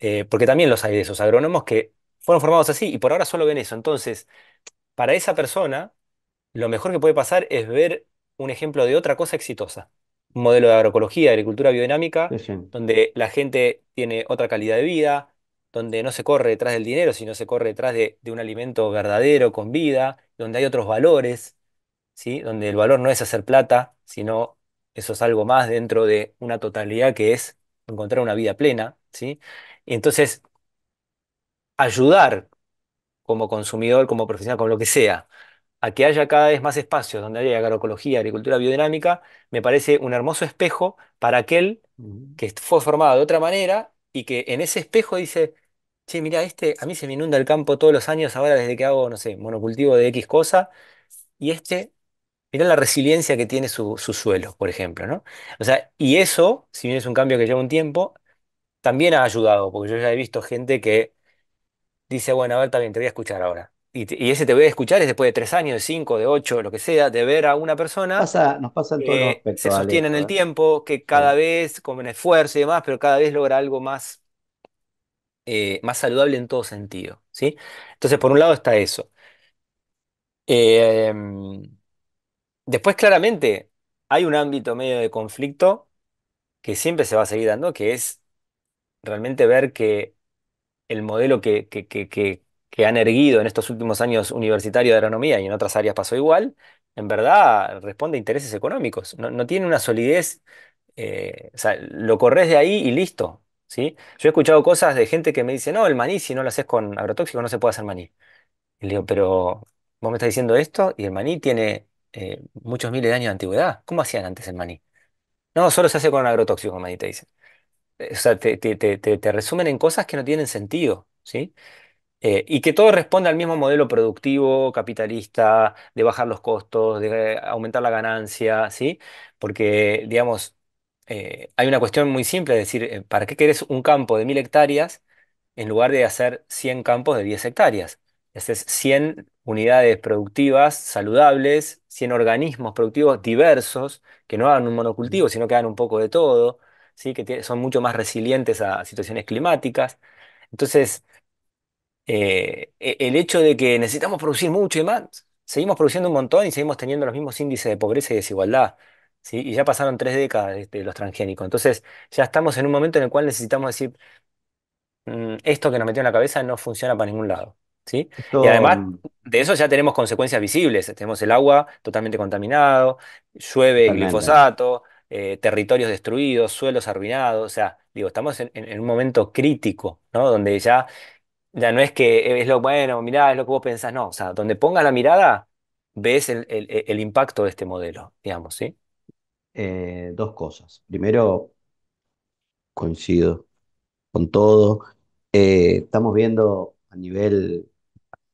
Eh, porque también los hay de esos agrónomos que fueron formados así y por ahora solo ven eso. Entonces, para esa persona, lo mejor que puede pasar es ver un ejemplo de otra cosa exitosa. Un modelo de agroecología, agricultura biodinámica, donde la gente tiene otra calidad de vida, donde no se corre detrás del dinero, sino se corre detrás de, un alimento verdadero, con vida, donde hay otros valores, ¿sí? donde el valor no es hacer plata, sino eso es algo más dentro de una totalidad que es encontrar una vida plena. ¿sí? Y entonces, ayudar como consumidor, como profesional, como lo que sea, a que haya cada vez más espacios donde haya agroecología, agricultura biodinámica, me parece un hermoso espejo para aquel que fue formado de otra manera y que en ese espejo dice, Che, mira este, a mí se me inunda el campo todos los años ahora desde que hago, no sé, monocultivo de X cosa. Y este, mirá la resiliencia que tiene su, suelo, por ejemplo, ¿no? O sea, y eso, si bien es un cambio que lleva un tiempo, también ha ayudado, porque yo ya he visto gente que dice, bueno, a ver, también te voy a escuchar ahora. Y, ese te voy a escuchar es después de tres años, de cinco, de ocho, lo que sea, de ver a una persona Pasa, nos pasa todos que se sostiene en el tiempo, que cada vez, con esfuerzo y demás, pero cada vez logra algo más. Eh, más saludable en todo sentido, ¿sí? Entonces, por un lado está eso. Em, después, claramente, hay un ámbito medio de conflicto que siempre se va a seguir dando, que es realmente ver que el modelo que, que, han erguido en estos últimos años universitario de agronomía y en otras áreas pasó igual, en verdad responde a intereses económicos, no, tiene una solidez, eh, o sea, lo corres de ahí y listo. Yo he escuchado cosas de gente que me dice, no, el maní, si no lo haces con agrotóxico, no se puede hacer maní. Y le digo, pero vos me estás diciendo esto y el maní tiene eh, muchos miles de años de antigüedad. ¿Cómo hacían antes el maní? No, solo se hace con agrotóxico, el maní, te dicen. Eh, o sea, te, resumen en cosas que no tienen sentido, ¿sí? Eh, y que todo responde al mismo modelo productivo, capitalista, de bajar los costos, de aumentar la ganancia, ¿sí? Porque, digamos, eh, hay una cuestión muy simple, es decir, eh, ¿para qué querés un campo de mil hectáreas en lugar de hacer 100 campos de 10 hectáreas? Es haces 100 unidades productivas saludables, 100 organismos productivos diversos, que no hagan un monocultivo, sino que hagan un poco de todo, ¿sí? que son mucho más resilientes a situaciones climáticas. Entonces, eh, e-, el hecho de que necesitamos producir mucho y más, seguimos produciendo un montón y seguimos teniendo los mismos índices de pobreza y desigualdad. Y ya pasaron tres décadas de, este, los transgénicos. Entonces, ya estamos en un momento en el cual necesitamos decir, mm, esto que nos metió en la cabeza no funciona para ningún lado, ¿sí? Y además, mm, de eso ya tenemos consecuencias visibles. Tenemos el agua totalmente contaminado, llueve glifosato, eh, territorios destruidos, suelos arruinados. O sea, digo, estamos en, un momento crítico, ¿no? Donde ya, ya no es que es lo bueno, mirá, es lo que vos pensás, no. O sea, donde pongas la mirada, ves el impacto de este modelo, digamos, ¿sí? Eh, dos cosas. Primero, coincido con todo. Eh, estamos viendo a nivel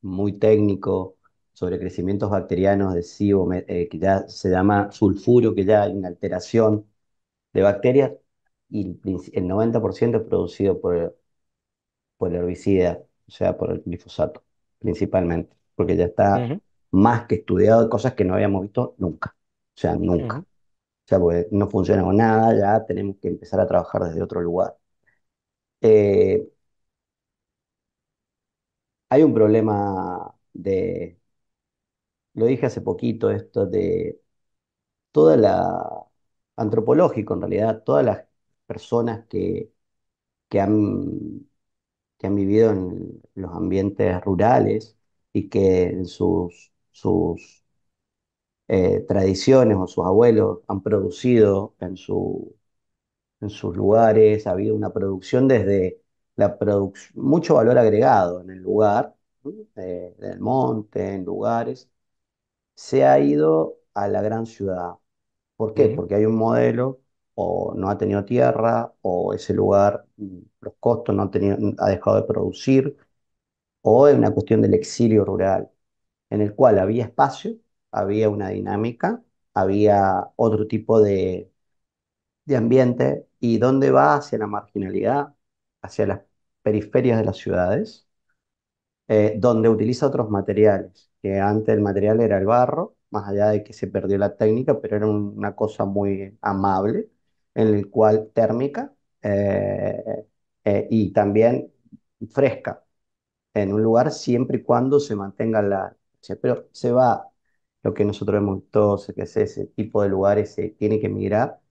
muy técnico sobre crecimientos bacterianos de SIBO, eh, que ya se llama sulfuro, que ya hay una alteración de bacterias y el 90% es producido por por herbicida, o sea, por el glifosato, principalmente, porque ya está más que estudiado de cosas que no habíamos visto nunca, o sea, nunca. O sea, porque no funciona con nada, ya tenemos que empezar a trabajar desde otro lugar. Eh, hay un problema de, lo dije hace poquito, esto de toda la, antropológico en realidad, todas las personas que, que, han, que han vivido en los ambientes rurales y que en sus, sus eh, tradiciones o sus abuelos han producido en, su, en sus lugares, ha habido una producción desde la producción mucho valor agregado en el lugar, del eh, monte, en lugares, se ha ido a la gran ciudad. ¿Por qué? Porque hay un modelo o no ha tenido tierra o ese lugar, mm, los costos no ha, ha dejado de producir, o es una cuestión del exilio rural, en el cual había espacio, había una dinámica, había otro tipo de, de ambiente y dónde va hacia la marginalidad, hacia las periferias de las ciudades, eh, donde utiliza otros materiales, que antes el material era el barro, más allá de que se perdió la técnica, pero era una cosa muy amable, en el cual térmica eh, eh, y también fresca, en un lugar siempre y cuando se mantenga la... Pero se va lo que nosotros vemos todos, que ese tipo de lugares se tiene que migrar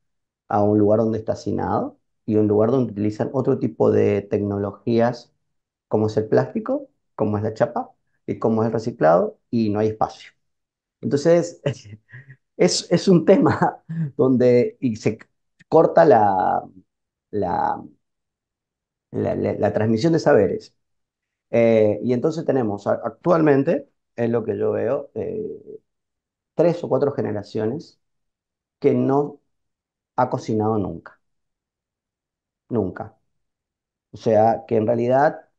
a un lugar donde está hacinado y un lugar donde utilizan otro tipo de tecnologías como es el plástico, como es la chapa y como es el reciclado y no hay espacio. Entonces, es, un tema donde se corta la, la, transmisión de saberes. Eh, y entonces tenemos actualmente, es lo que yo veo, eh, tres o cuatro generaciones que no ha cocinado nunca. Nunca. O sea, que en realidad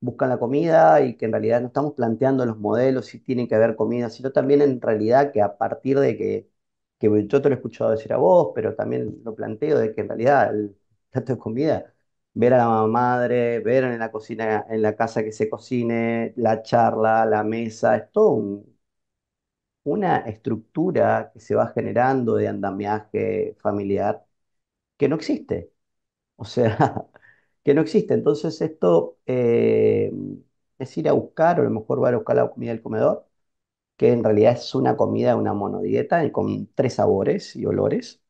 buscan la comida y que en realidad no estamos planteando los modelos si tienen que haber comida, sino también en realidad que a partir de que, que yo te lo he escuchado decir a vos, pero también lo planteo de que en realidad el trato de comida, ver a la madre, ver en la cocina, en la casa que se cocine, la charla, la mesa, es todo un, una estructura que se va generando de andamiaje familiar que no existe. O sea, que no existe. Entonces esto eh, es ir a buscar, o a lo mejor va a buscar la comida del comedor, que en realidad es una comida, una monodieta con tres sabores y olores,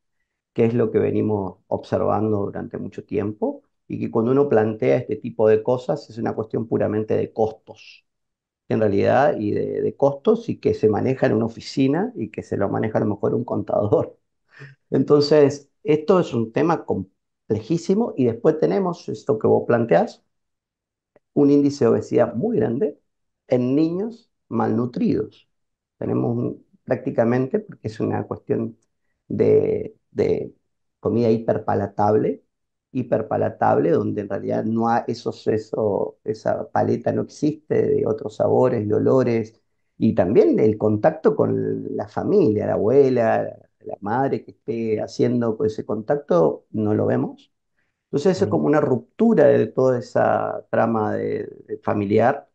que es lo que venimos observando durante mucho tiempo, y que cuando uno plantea este tipo de cosas es una cuestión puramente de costos en realidad y de, costos y que se maneja en una oficina y que se lo maneja a lo mejor un contador. Entonces, esto es un tema complejísimo y después tenemos esto que vos planteás, un índice de obesidad muy grande en niños malnutridos. Tenemos prácticamente, porque es una cuestión de, de comida hiperpalatable, hiperpalatable, donde en realidad no hay eso, esa paleta no existe de otros sabores, de olores, y también el contacto con la familia, la abuela, la madre que esté haciendo pues ese contacto, no lo vemos. Entonces eso es como una ruptura de toda esa trama de, familiar.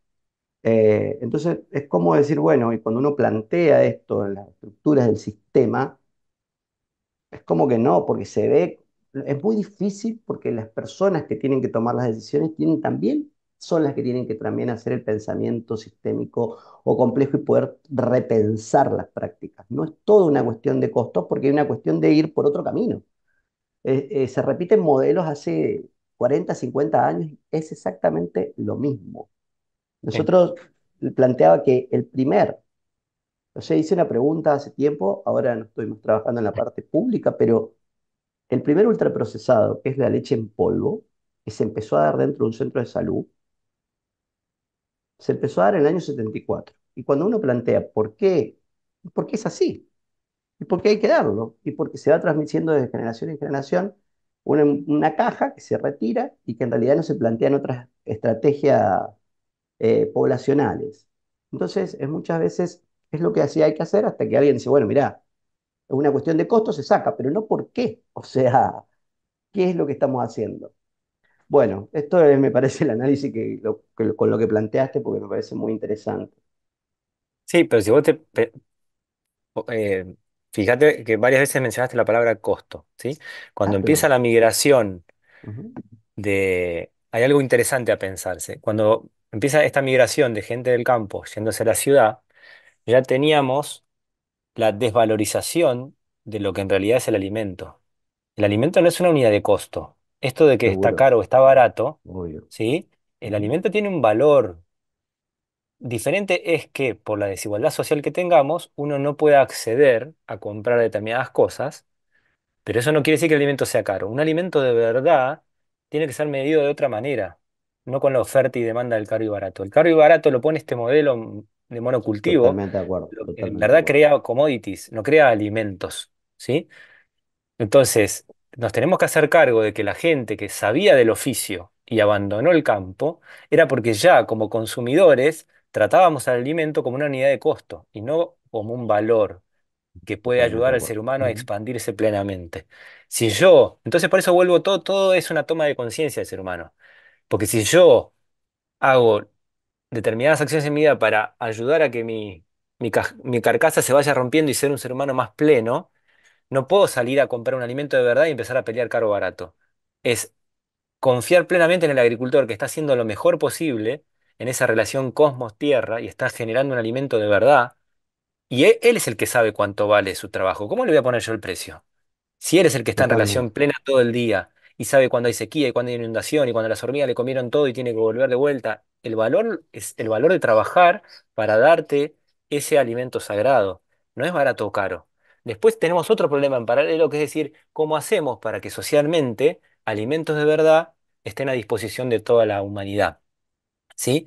Eh, entonces es como decir, bueno, y cuando uno plantea esto en las estructuras del sistema, es como que no, porque se ve es muy difícil porque las personas que tienen que tomar las decisiones tienen también son las que tienen que también hacer el pensamiento sistémico o complejo y poder repensar las prácticas. No es toda una cuestión de costos porque hay una cuestión de ir por otro camino. Eh, eh, se repiten modelos hace 40, 50 años, es exactamente lo mismo. Nosotros planteaba que el primer, o hice una pregunta hace tiempo, ahora no estoy trabajando en la parte pública, pero el primer ultraprocesado, que es la leche en polvo, que se empezó a dar dentro de un centro de salud, se empezó a dar en el año 74. Y cuando uno plantea por qué, por es así, y por qué hay que darlo, y porque se va transmitiendo de generación en generación una, caja que se retira y que en realidad no se plantean otras estrategias eh, poblacionales. Entonces, es muchas veces es lo que así hay que hacer hasta que alguien dice, bueno, mira, es una cuestión de costo, se saca, pero no por qué. O sea, ¿qué es lo que estamos haciendo? Bueno, esto me parece el análisis que, con lo que planteaste porque me parece muy interesante. Sí, pero si vos te... Eh, fíjate que varias veces mencionaste la palabra costo, ¿sí? Cuando ah, empieza la migración de... Hay algo interesante a pensarse. Cuando empieza esta migración de gente del campo yéndose a la ciudad, ya teníamos la desvalorización de lo que en realidad es el alimento. El alimento no es una unidad de costo. Esto de que está caro o está barato, El alimento tiene un valor. Diferente es que por la desigualdad social que tengamos, uno no pueda acceder a comprar determinadas cosas, pero eso no quiere decir que el alimento sea caro. Un alimento de verdad tiene que ser medido de otra manera, no con la oferta y demanda del caro y barato. El caro y barato lo pone este modelo de monocultivo, acuerdo. en verdad crea commodities, no crea alimentos, ¿sí? Entonces, nos tenemos que hacer cargo de que la gente que sabía del oficio y abandonó el campo era porque ya como consumidores tratábamos al alimento como una unidad de costo y no como un valor que puede ayudar al ser humano a expandirse plenamente. Si yo, entonces por eso vuelvo todo, todo es una toma de conciencia del ser humano, porque si yo hago determinadas acciones en mi vida para ayudar a que mi, mi, carcasa se vaya rompiendo y ser un ser humano más pleno, no puedo salir a comprar un alimento de verdad y empezar a pelear caro barato. Es confiar plenamente en el agricultor que está haciendo lo mejor posible en esa relación cosmos-tierra y está generando un alimento de verdad. Y él, e, él, es el que sabe cuánto vale su trabajo. ¿Cómo le voy a poner yo el precio? Si él es el que está en relación plena todo el día y sabe cuando hay sequía y cuando hay inundación y cuando las hormigas le comieron todo y tiene que volver de vuelta el valor es el valor de trabajar para darte ese alimento sagrado. No es barato o caro. Después tenemos otro problema en paralelo, que es decir, cómo hacemos para que socialmente alimentos de verdad estén a disposición de toda la humanidad. ¿Sí?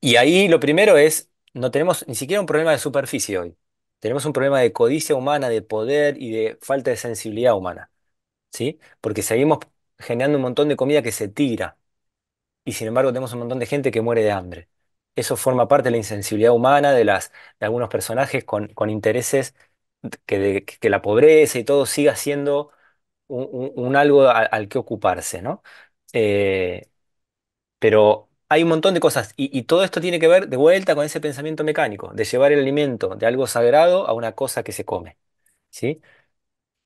Y ahí lo primero es, no tenemos ni siquiera un problema de superficie hoy. Tenemos un problema de codicia humana, de poder y de falta de sensibilidad humana. ¿Sí? Porque seguimos generando un montón de comida que se tira y sin embargo tenemos un montón de gente que muere de hambre. Eso forma parte de la insensibilidad humana de, las, de algunos personajes con, intereses que, que la pobreza y todo siga siendo un, algo al que ocuparse, ¿no? Eh, pero hay un montón de cosas y, y todo esto tiene que ver de vuelta con ese pensamiento mecánico, de llevar el alimento de algo sagrado a una cosa que se come, ¿sí?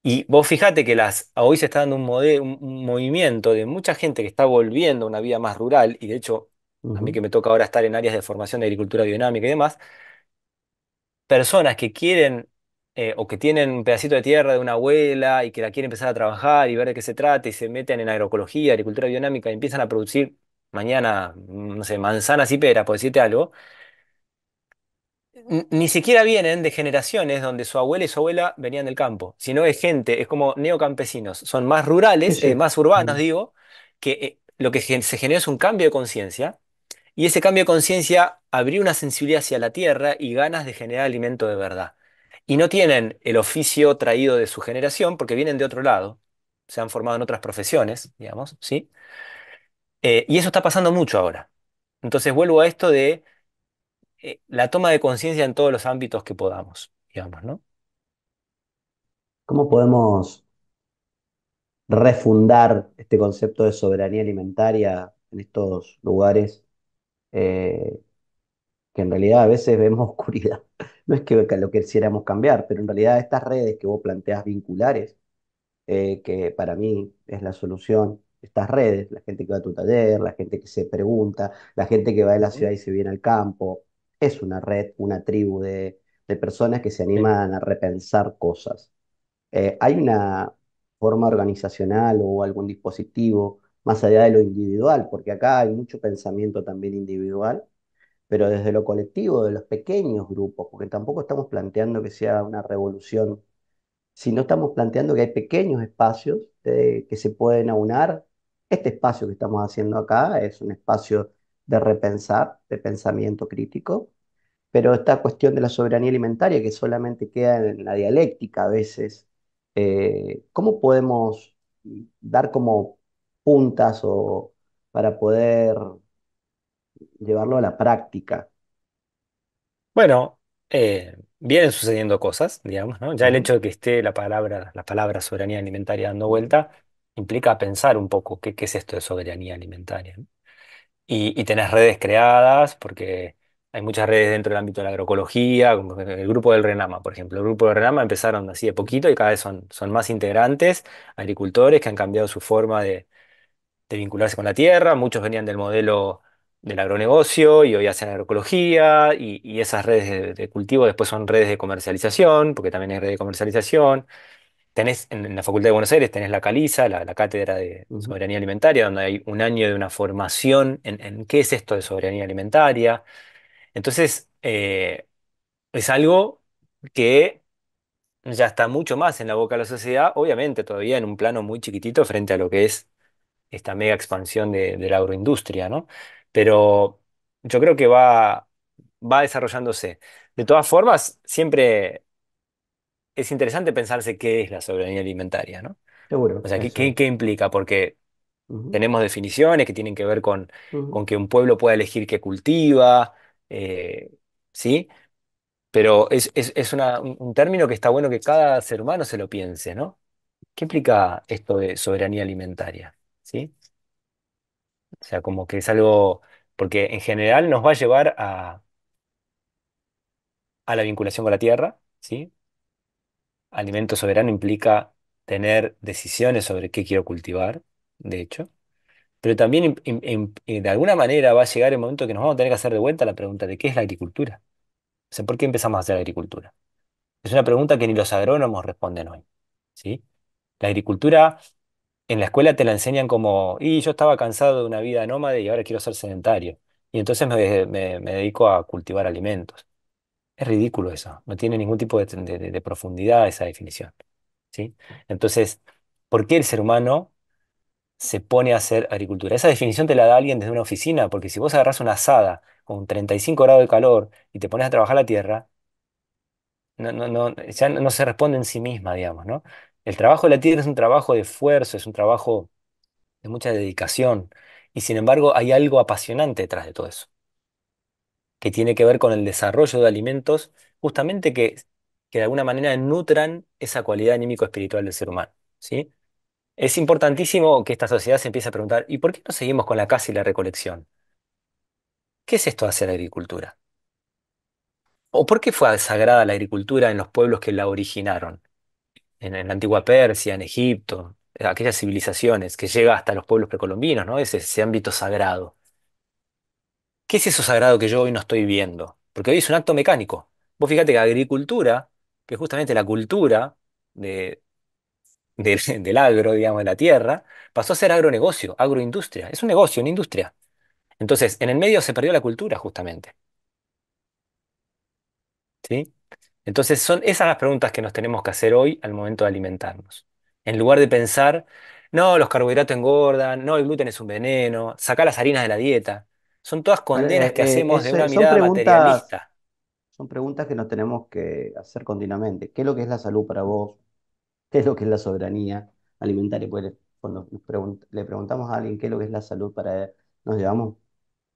Y vos fíjate que las, hoy se está dando un, un movimiento de mucha gente que está volviendo a una vida más rural, y de hecho, a mí que me toca ahora estar en áreas de formación de agricultura biodinámica y demás, personas que quieren eh, o que tienen un pedacito de tierra de una abuela y que la quieren empezar a trabajar y ver de qué se trata y se meten en agroecología, agricultura biodinámica y empiezan a producir mañana, mm, no sé, manzanas y peras, por decirte algo, ni siquiera vienen de generaciones donde su abuela y su abuela venían del campo, sino es gente, es como neocampesinos, son más rurales, eh, más urbanos, digo, que eh, lo que se generó es un cambio de conciencia, y ese cambio de conciencia abrió una sensibilidad hacia la tierra y ganas de generar alimento de verdad. Y no tienen el oficio traído de su generación porque vienen de otro lado, se han formado en otras profesiones, digamos, ¿sí? Eh, y eso está pasando mucho ahora. Entonces vuelvo a esto de eh, la toma de conciencia en todos los ámbitos que podamos, digamos, ¿no? ¿Cómo podemos refundar este concepto de soberanía alimentaria en estos lugares eh, que en realidad a veces vemos oscuridad? No es que lo quisiéramos cambiar, pero en realidad estas redes que vos planteas vinculares, eh, que para mí es la solución, estas redes, la gente que va a tu taller, la gente que se pregunta, la gente que va de la ciudad y se viene al campo, es una red, una tribu de, personas que se animan a repensar cosas. Eh, ¿Hay una forma organizacional o algún dispositivo más allá de lo individual? Porque acá hay mucho pensamiento también individual, pero desde lo colectivo, de los pequeños grupos, porque tampoco estamos planteando que sea una revolución, sino estamos planteando que hay pequeños espacios que se pueden aunar. Este espacio que estamos haciendo acá es un espacio de repensar, de pensamiento crítico, pero esta cuestión de la soberanía alimentaria que solamente queda en la dialéctica a veces, eh, ¿cómo podemos dar como puntas o para poder llevarlo a la práctica? Bueno, eh, vienen sucediendo cosas, digamos, ¿no? Ya el hecho de que esté la palabra, soberanía alimentaria dando vuelta implica pensar un poco qué, es esto de soberanía alimentaria. Y, y tenés redes creadas porque hay muchas redes dentro del ámbito de la agroecología, como el grupo del Renama, por ejemplo. El grupo del Renama empezaron así de poquito y cada vez son, son más integrantes, agricultores que han cambiado su forma de, vincularse con la tierra. Muchos venían del modelo del agronegocio y hoy hacen agroecología y, esas redes de, cultivo después son redes de comercialización, porque también hay redes de comercialización. Tenés en la Facultad de Buenos Aires, tenés la Caliza, la, Cátedra de Soberanía Alimentaria, donde hay un año de una formación en, en qué es esto de soberanía alimentaria entonces, eh, es algo que ya está mucho más en la boca de la sociedad, obviamente todavía en un plano muy chiquitito frente a lo que es esta mega expansión de, la agroindustria, ¿no? Pero yo creo que va, desarrollándose. De todas formas, siempre es interesante pensarse qué es la soberanía alimentaria, ¿no? Seguro, O sea, ¿qué, implica? Porque tenemos definiciones que tienen que ver con, con que un pueblo pueda elegir qué cultiva, eh, ¿sí? Pero es, un término que está bueno que cada ser humano se lo piense, ¿no? ¿Qué implica esto de soberanía alimentaria? ¿Sí? O sea, como que es algo, porque en general nos va a llevar a, a la vinculación con la tierra, ¿sí? Alimento soberano implica tener decisiones sobre qué quiero cultivar, de hecho pero también eh, de alguna manera va a llegar el momento que nos vamos a tener que hacer de vuelta la pregunta de qué es la agricultura. O sea, ¿por qué empezamos a hacer agricultura? Es una pregunta que ni los agrónomos responden hoy, ¿sí? La agricultura en la escuela te la enseñan como, y yo estaba cansado de una vida nómade y ahora quiero ser sedentario. Y entonces me, dedico a cultivar alimentos. Es ridículo eso, no tiene ningún tipo de, profundidad esa definición, ¿sí? Entonces, ¿por qué el ser humano se pone a hacer agricultura. Esa definición te la da alguien desde una oficina, porque si vos agarrás una asada con 35 grados de calor y te pones a trabajar la tierra, no, no, no, ya no se responde en sí misma, digamos, ¿no? El trabajo de la tierra es un trabajo de esfuerzo, es un trabajo de mucha dedicación, y sin embargo hay algo apasionante detrás de todo eso, que tiene que ver con el desarrollo de alimentos justamente que, que de alguna manera nutran esa cualidad anímico-espiritual del ser humano, ¿sí? Es importantísimo que esta sociedad se empiece a preguntar, ¿y por qué no seguimos con la caza y la recolección? ¿Qué es esto de hacer agricultura? ¿O por qué fue sagrada la agricultura en los pueblos que la originaron? En, la antigua Persia, en Egipto, eh, aquellas civilizaciones que llega hasta los pueblos precolombinos, ¿no? Ese, ese ámbito sagrado. ¿Qué es eso sagrado que yo hoy no estoy viendo? Porque hoy es un acto mecánico. Vos fíjate que agricultura, que justamente la cultura de, del, agro, digamos, de la tierra, pasó a ser agronegocio, agroindustria. Es un negocio, una industria. Entonces, en el medio se perdió la cultura, justamente. ¿Sí? Entonces, son esas las preguntas que nos tenemos que hacer hoy al momento de alimentarnos. En lugar de pensar, no, los carbohidratos engordan, no, el gluten es un veneno, saca las harinas de la dieta. Son todas eh, condenas que eh, hacemos de una mirada materialista. son preguntas que nos tenemos que hacer continuamente. ¿Qué es lo que es la salud para vos? qué es lo que es la soberanía alimentaria. Pues cuando le preguntamos a alguien qué es lo que es la salud para nos llevamos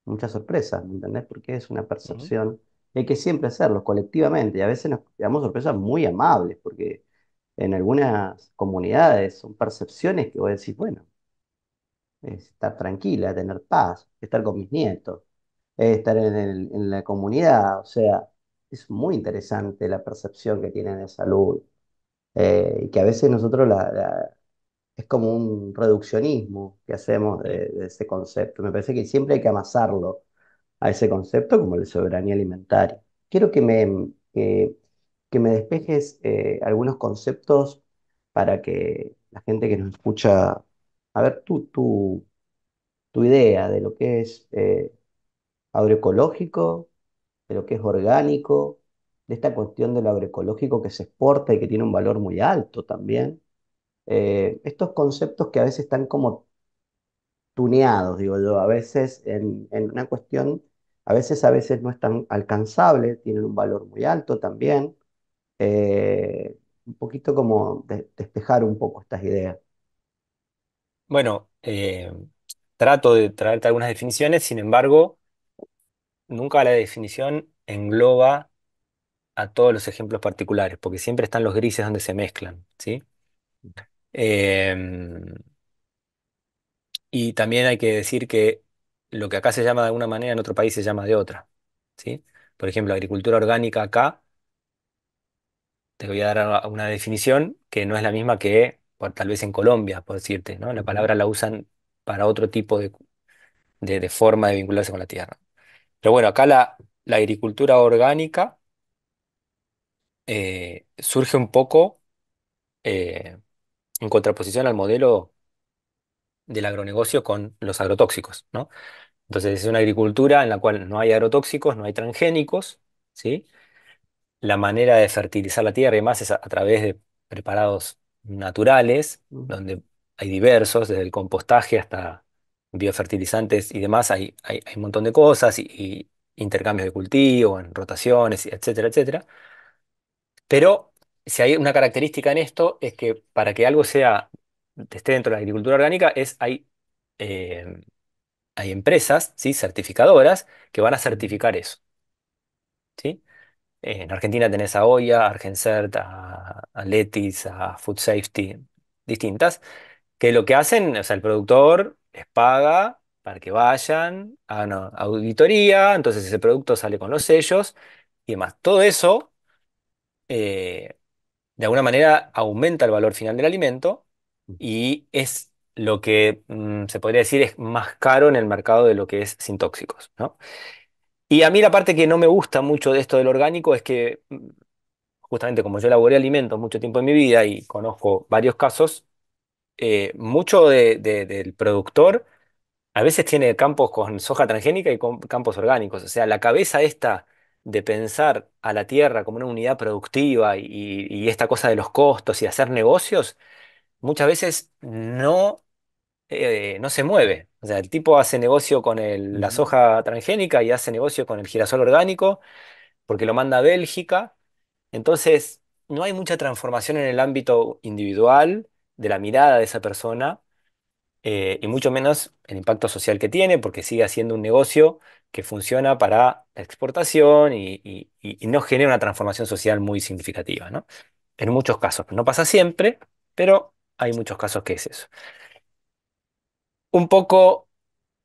muchas sorpresas, ¿me entendés? Porque es una percepción, hay que siempre hacerlo colectivamente, y a veces nos llevamos sorpresas muy amables, porque en algunas comunidades son percepciones que vos decís, bueno, es estar tranquila, tener paz, estar con mis nietos, estar en la comunidad, o sea, es muy interesante la percepción que tienen de salud, eh, y que a veces nosotros es como un reduccionismo que hacemos de, ese concepto. Me parece que siempre hay que amasarlo a ese concepto como la soberanía alimentaria. Quiero que me, despejes eh, algunos conceptos para que la gente que nos escucha, a ver tu, idea de lo que es eh, agroecológico, de lo que es orgánico, de esta cuestión de lo agroecológico que se exporta y que tiene un valor muy alto también. Eh, estos conceptos que a veces están como tuneados, digo yo, a veces en, una cuestión, a veces a veces no es tan alcanzable, tienen un valor muy alto también. Eh, un poquito como despejar un poco estas ideas. Bueno, eh, trato de traerte algunas definiciones, sin embargo, nunca la definición engloba a todos los ejemplos particulares, porque siempre están los grises donde se mezclan, ¿sí? Em, y también hay que decir que lo que acá se llama de alguna manera, en otro país se llama de otra, ¿sí? Por ejemplo, agricultura orgánica acá, te voy a dar una definición que no es la misma que por, tal vez en Colombia, por decirte, ¿no? La palabra la usan para otro tipo de, de forma de vincularse con la tierra. Pero bueno, acá la, la agricultura orgánica eh, surge un poco eh, en contraposición al modelo del agronegocio con los agrotóxicos, ¿no? Entonces es una agricultura en la cual no hay agrotóxicos, no hay transgénicos, ¿sí? La manera de fertilizar la tierra y es a, través de preparados naturales, mm. donde hay diversos, desde el compostaje hasta biofertilizantes y demás, hay, un montón de cosas y, intercambios de cultivo, en rotaciones, etcétera, etcétera. Pero si hay una característica en esto es que para que algo sea, esté dentro de la agricultura orgánica, es hay, em, hay empresas, ¿sí? certificadoras que van a certificar eso. en Argentina tenés a Oya, a Argencert, a, Letis, a Food Safety, distintas, que lo que hacen, o sea, el productor les paga para que vayan a auditoría, entonces ese producto sale con los sellos y demás. Todo eso eh, de alguna manera aumenta el valor final del alimento y es lo que mm, se podría decir es más caro en el mercado de lo que es sin tóxicos, Y a mí la parte que no me gusta mucho de esto del orgánico es que mm, justamente como yo elaboré alimentos mucho tiempo en mi vida y conozco varios casos, eh, mucho del productor a veces tiene campos con soja transgénica y con campos orgánicos. O sea, la cabeza esta de pensar a la tierra como una unidad productiva y, esta cosa de los costos y hacer negocios, muchas veces no, eh, no se mueve. O sea, el tipo hace negocio con la soja transgénica y hace negocio con el girasol orgánico porque lo manda a Bélgica. Entonces, no hay mucha transformación en el ámbito individual de la mirada de esa persona eh, y mucho menos el impacto social que tiene porque sigue haciendo un negocio que funciona para la exportación y, no genera una transformación social muy significativa, ¿no? En muchos casos. No pasa siempre, pero hay muchos casos que es eso. Un poco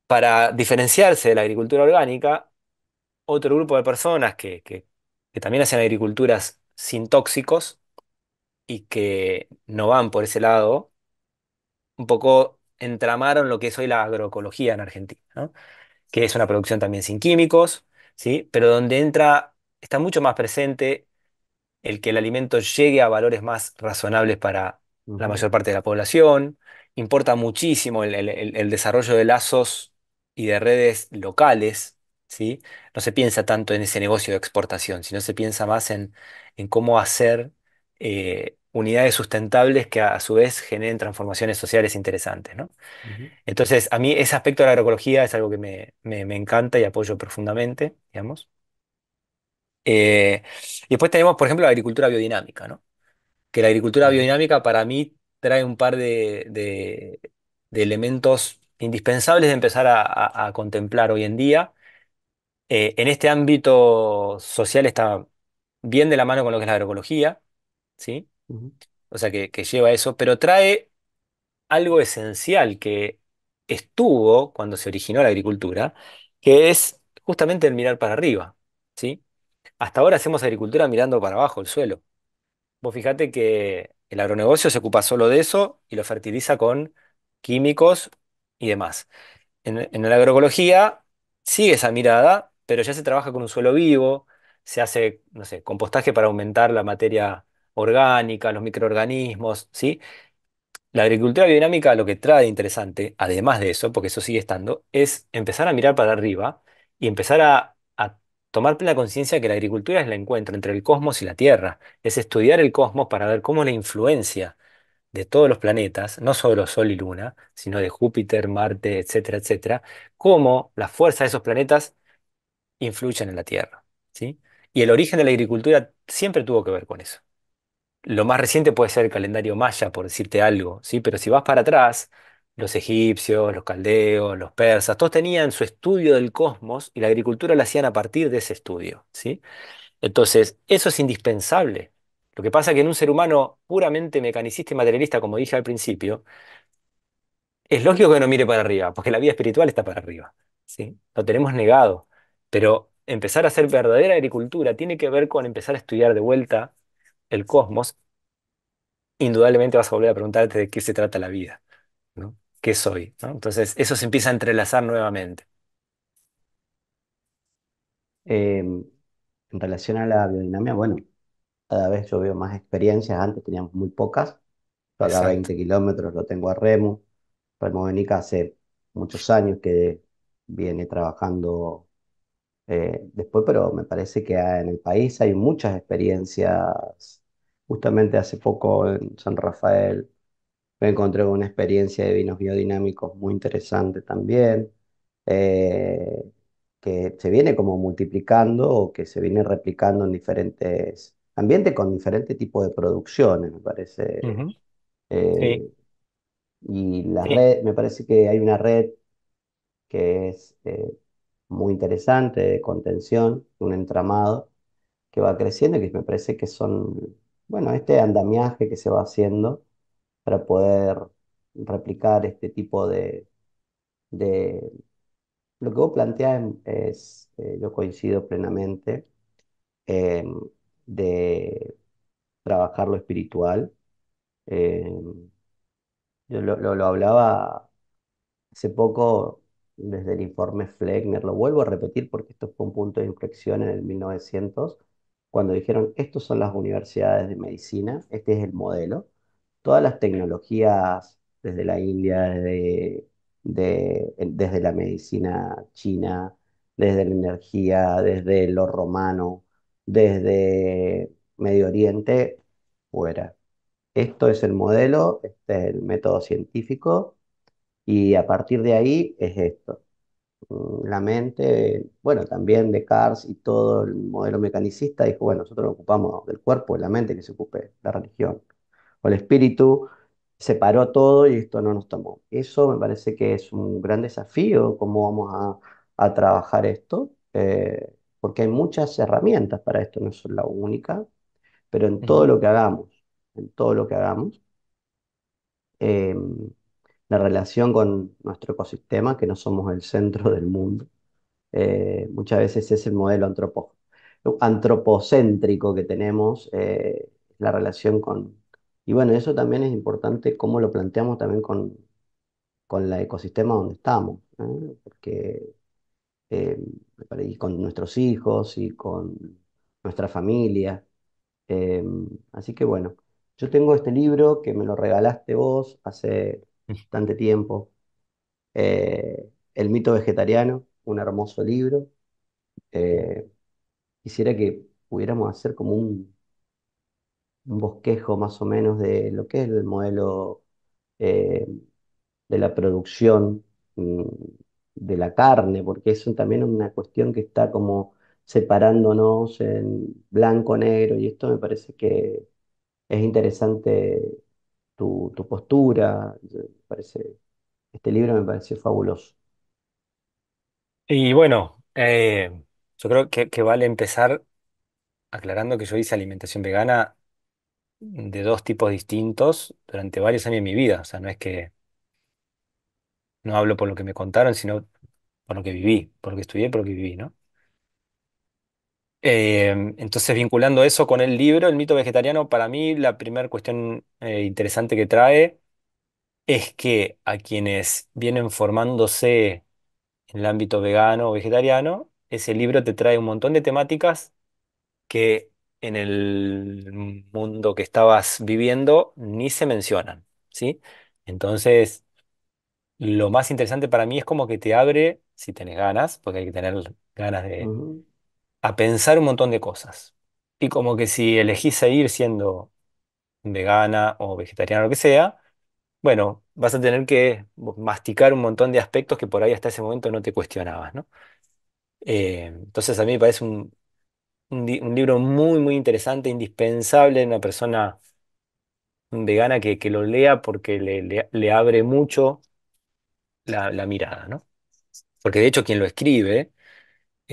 para diferenciarse de la agricultura orgánica, otro grupo de personas que, también hacen agriculturas sin tóxicos y que no van por ese lado, un poco entramaron lo que es hoy la agroecología en Argentina, que es una producción también sin químicos, ¿sí? Pero donde entra, está mucho más presente el que el alimento llegue a valores más razonables para la mayor parte de la población. Importa muchísimo el, desarrollo de lazos y de redes locales, ¿sí? No se piensa tanto en ese negocio de exportación, sino se piensa más en, en cómo hacer eh, unidades sustentables que a, su vez generen transformaciones sociales interesantes. ¿no? Entonces, a mí ese aspecto de la agroecología es algo que me, encanta y apoyo profundamente, digamos. Eh, y después tenemos, por ejemplo, la agricultura biodinámica, ¿no? que la agricultura biodinámica para mí trae un par de, elementos indispensables de empezar a, contemplar hoy en día. Eh, en este ámbito social está bien de la mano con lo que es la agroecología, ¿sí? O sea, que, lleva eso, pero trae algo esencial que estuvo cuando se originó la agricultura, que es justamente el mirar para arriba, ¿sí? Hasta ahora hacemos agricultura mirando para abajo, el suelo. Vos fijate que el agronegocio se ocupa solo de eso y lo fertiliza con químicos y demás. En, la agroecología sigue esa mirada, pero ya se trabaja con un suelo vivo, se hace, no sé, compostaje para aumentar la materia orgánica, los microorganismos, ¿sí? La agricultura biodinámica lo que trae interesante, además de eso, porque eso sigue estando, es empezar a mirar para arriba y empezar a, tomar plena conciencia que la agricultura es el encuentro entre el cosmos y la Tierra. Es estudiar el cosmos para ver cómo la influencia de todos los planetas, no solo Sol y Luna, sino de Júpiter, Marte, etcétera, etcétera, cómo la fuerza de esos planetas influyen en la Tierra, ¿sí? Y el origen de la agricultura siempre tuvo que ver con eso. Lo más reciente puede ser el calendario maya, por decirte algo, ¿sí? Pero si vas para atrás, los egipcios, los caldeos, los persas, todos tenían su estudio del cosmos y la agricultura la hacían a partir de ese estudio, ¿sí? Entonces, eso es indispensable. Lo que pasa es que en un ser humano puramente mecanicista y materialista, como dije al principio, es lógico que no mire para arriba, porque la vida espiritual está para arriba, ¿sí? Lo tenemos negado, pero empezar a hacer verdadera agricultura tiene que ver con empezar a estudiar de vuelta el cosmos, indudablemente vas a volver a preguntarte de qué se trata la vida, ¿no? ¿Qué soy? Entonces, eso se empieza a entrelazar nuevamente. Em, en relación a la biodinamia, bueno, cada vez yo veo más experiencias, antes teníamos muy pocas, yo 20 kilómetros lo tengo a Remo, Remo Benica hace muchos años que viene trabajando eh, después, pero me parece que en el país hay muchas experiencias Justamente hace poco en San Rafael me encontré una experiencia de vinos biodinámicos muy interesante también, eh, que se viene como multiplicando o que se viene replicando en diferentes ambientes con diferentes tipos de producciones, me parece. Eh, y la red, me parece que hay una red que es eh, muy interesante de contención, un entramado que va creciendo y que me parece que son bueno, este andamiaje que se va haciendo para poder replicar este tipo de... Lo que vos planteás es, eh, yo coincido plenamente, em, de trabajar lo espiritual. Em, yo lo, lo hablaba hace poco desde el informe Fleckner, lo vuelvo a repetir porque esto fue un punto de inflexión en el 1900, cuando dijeron, estos son las universidades de medicina, este es el modelo, todas las tecnologías desde la India, desde, desde la medicina china, desde la energía, desde lo romano, desde Medio Oriente, fuera. Esto es el modelo, este es el método científico y a partir de ahí es esto. Mm, la mente, bueno, también de Descartes y todo el modelo mecanicista dijo, bueno, nosotros nos ocupamos del cuerpo, de la mente, que se ocupe la religión. O el espíritu separó todo y esto no nos tomó. Eso me parece que es un gran desafío, cómo vamos a, trabajar esto, eh, porque hay muchas herramientas para esto, no es la única, pero en todo lo que hagamos, en todo lo que hagamos, eh, la relación con nuestro ecosistema, que no somos el centro del mundo. Eh, muchas veces es el modelo antropo antropocéntrico que tenemos, eh, la relación con... Y bueno, eso también es importante cómo lo planteamos también con, con el ecosistema donde estamos, porque eh, y con nuestros hijos y con nuestra familia. así que bueno, yo tengo este libro que me lo regalaste vos hace bastante tiempo. Eh, el mito vegetariano, un hermoso libro. Eh, quisiera que pudiéramos hacer como un, un bosquejo más o menos de lo que es el modelo eh, de la producción mm, de la carne, porque eso también es una cuestión que está como separándonos en blanco, negro, y esto me parece que es interesante tu, postura. Eh, parece, este libro me pareció fabuloso. Y bueno, eh, yo creo que, que vale empezar aclarando que yo hice alimentación vegana de dos tipos distintos durante varios años de mi vida. O sea, no es que no hablo por lo que me contaron, sino por lo que viví, por lo que estudié, por lo que viví, ¿no? Em, entonces, vinculando eso con el libro, el mito vegetariano, para mí la primera cuestión eh, interesante que trae es que a quienes vienen formándose en el ámbito vegano o vegetariano, ese libro te trae un montón de temáticas que en el mundo que estabas viviendo ni se mencionan, ¿sí? Entonces, lo más interesante para mí es como que te abre, si tenés ganas, porque hay que tener ganas de, a pensar un montón de cosas. Y como que si elegís seguir siendo vegana o vegetariana o lo que sea, bueno, vas a tener que masticar un montón de aspectos que por ahí hasta ese momento no te cuestionabas, ¿no? Eh, entonces a mí me parece un, libro muy, muy interesante, indispensable en una persona vegana que, que lo lea porque le, abre mucho la, la mirada, ¿no? Porque de hecho quien lo escribe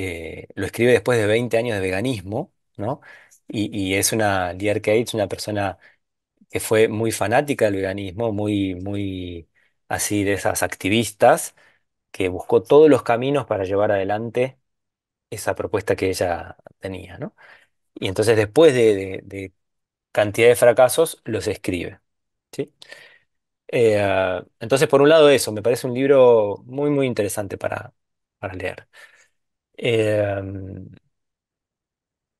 eh, lo escribe después de 20 años de veganismo, ¿no? Y, es una, Dear Kate una persona que fue muy fanática del veganismo, muy, muy así de esas activistas, que buscó todos los caminos para llevar adelante esa propuesta que ella tenía, ¿no? Y entonces después de, cantidad de fracasos, los escribe, ¿sí? Eh, entonces, por un lado eso, me parece un libro muy, muy interesante para, para leer. Em,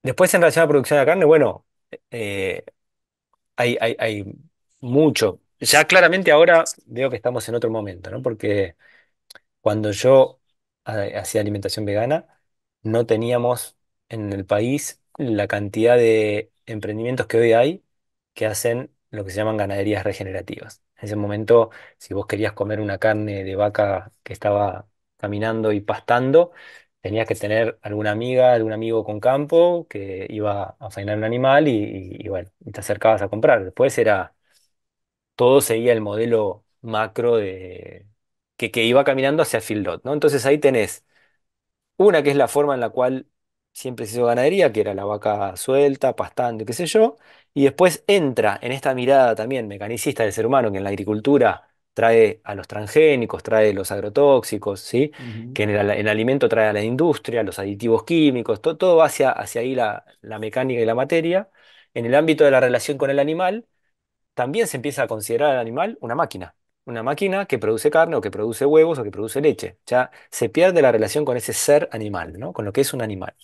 después, en relación a la producción de carne, bueno, eh, hay, hay, mucho. Ya claramente ahora veo que estamos en otro momento, ¿no? Porque cuando yo ah, hacía alimentación vegana, no teníamos en el país la cantidad de emprendimientos que hoy hay que hacen lo que se llaman ganaderías regenerativas. En ese momento, si vos querías comer una carne de vaca que estaba caminando y pastando, tenías que tener alguna amiga, algún amigo con campo que iba a faenar un animal y, te acercabas a comprar. Después era, todo seguía el modelo macro de, que, iba caminando hacia Fieldot. ¿no? Entonces ahí tenés una que es la forma en la cual siempre se hizo ganadería, que era la vaca suelta, pastando, qué sé yo, y después entra en esta mirada también mecanicista del ser humano, que en la agricultura trae a los transgénicos, trae los agrotóxicos, ¿sí? que en el, alimento trae a la industria, los aditivos químicos, todo, todo va hacia, hacia ahí la, la, mecánica y la materia. En el ámbito de la relación con el animal, también se empieza a considerar al animal una máquina, una máquina que produce carne o que produce huevos o que produce leche. Ya se pierde la relación con ese ser animal, ¿no? con lo que es un animal.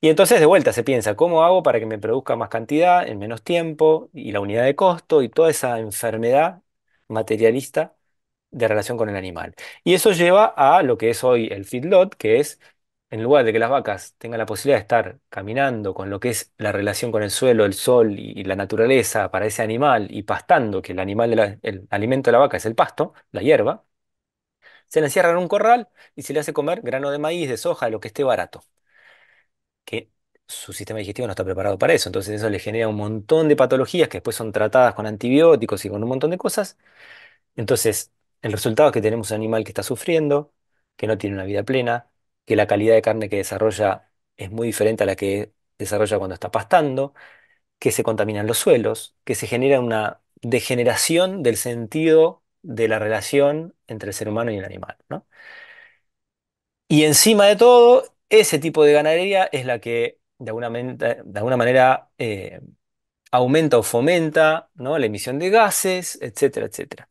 Y entonces de vuelta se piensa, ¿cómo hago para que me produzca más cantidad en menos tiempo y la unidad de costo y toda esa enfermedad materialista de relación con el animal. Y eso lleva a lo que es hoy el feedlot, que es, en lugar de que las vacas tengan la posibilidad de estar caminando con lo que es la relación con el suelo, el sol y, la naturaleza para ese animal y pastando, que el, animal el alimento de la vaca es el pasto, la hierba, se le encierra en un corral y se le hace comer grano de maíz, de soja, lo que esté barato. Que su sistema digestivo no está preparado para eso. Entonces eso le genera un montón de patologías que después son tratadas con antibióticos y con un montón de cosas. Entonces, el resultado es que tenemos un animal que está sufriendo, que no tiene una vida plena, que la calidad de carne que desarrolla es muy diferente a la que desarrolla cuando está pastando, que se contaminan los suelos, que se genera una degeneración del sentido de la relación entre el ser humano y el animal, Y encima de todo, ese tipo de ganadería es la que de alguna, de alguna manera eh, aumenta o fomenta ¿no? la emisión de gases, etcétera, etcétera.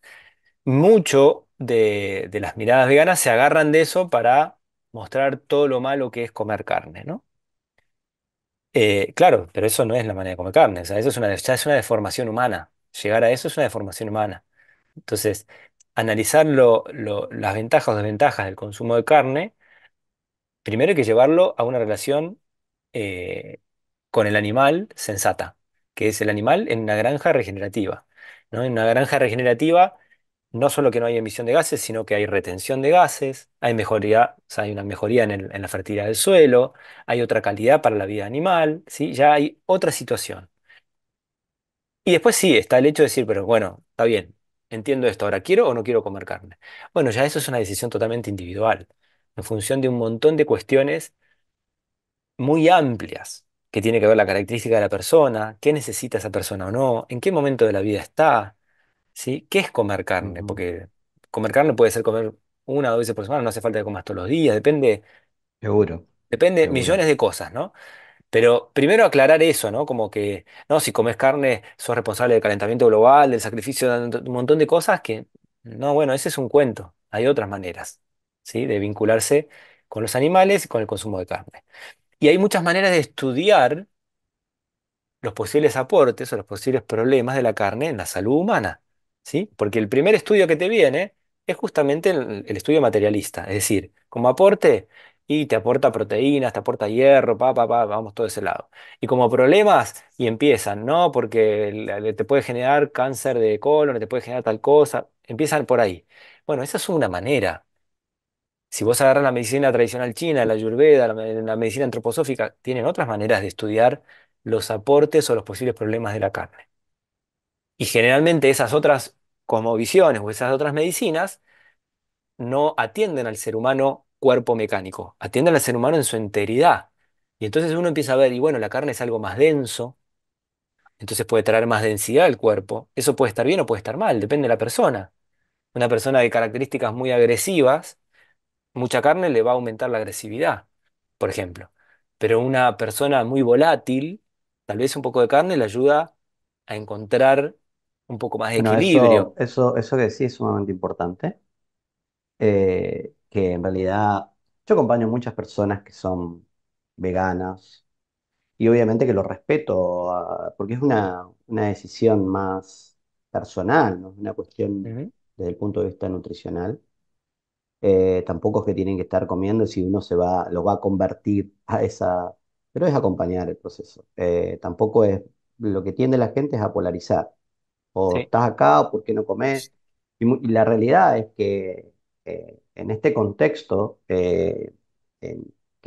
Mucho de, las miradas veganas se agarran de eso para mostrar todo lo malo que es comer carne, ¿no? Eh, claro, pero eso no es la manera de comer carne, eso es una, ya es una deformación humana. Llegar a eso es una deformación humana. Entonces, analizar las ventajas o desventajas del consumo de carne, primero hay que llevarlo a una relación eh, con el animal sensata, que es el animal en una granja regenerativa. ¿no? En una granja regenerativa no solo que no hay emisión de gases, sino que hay retención de gases, hay mejoría, hay una mejoría en, la fertilidad del suelo, hay otra calidad para la vida animal, ¿sí? ya hay otra situación. Y después sí, está el hecho de decir, pero bueno, está bien, entiendo esto, ahora quiero o no quiero comer carne. Bueno, ya eso es una decisión totalmente individual, en función de un montón de cuestiones muy amplias, que tiene que ver la característica de la persona, qué necesita esa persona o no, en qué momento de la vida está, ¿sí? ¿Qué es comer carne? Porque comer carne puede ser comer una o dos veces por semana, no hace falta que comas todos los días, depende, Seguro, depende millones de cosas, ¿no? Pero primero aclarar eso, ¿no? Como que, no, si comes carne, sos responsable del calentamiento global, del sacrificio de un montón de cosas que, no, bueno, ese es un cuento. Hay otras maneras, ¿sí? De vincularse con los animales y con el consumo de carne. Y hay muchas maneras de estudiar los posibles aportes o los posibles problemas de la carne en la salud humana. ¿sí? Porque el primer estudio que te viene es justamente el, estudio materialista. Es decir, como aporte, y te aporta proteínas, te aporta hierro, pa, vamos todo ese lado. Y como problemas, y empiezan, ¿no? Porque te puede generar cáncer de colon, te puede generar tal cosa, empiezan por ahí. Bueno, esa es una manera. Si vos agarras la medicina tradicional china, la ayurveda, la, eh, la, medicina antroposófica, tienen otras maneras de estudiar los aportes o los posibles problemas de la carne. Y generalmente esas otras como visiones o esas otras medicinas no atienden al ser humano cuerpo mecánico, atienden al ser humano en su integridad Y entonces uno empieza a ver, y bueno, la carne es algo más denso, entonces puede traer más densidad al cuerpo. Eso puede estar bien o puede estar mal, depende de la persona. Una persona de características muy agresivas mucha carne le va a aumentar la agresividad, por ejemplo. Pero una persona muy volátil, tal vez un poco de carne le ayuda a encontrar un poco más de equilibrio. eso, que sí es sumamente importante, eh, que en realidad yo acompaño muchas personas que son veganas y obviamente que lo respeto, ah, porque es una, decisión más personal, no una cuestión desde el punto de vista nutricional. Eh, tampoco es que tienen que estar comiendo si uno se va, lo va a convertir a esa, pero es acompañar el proceso. Eh, tampoco es, lo que tiende la gente es a polarizar. O estás acá, o por qué no comes. Y, la realidad es que eh, en este contexto, que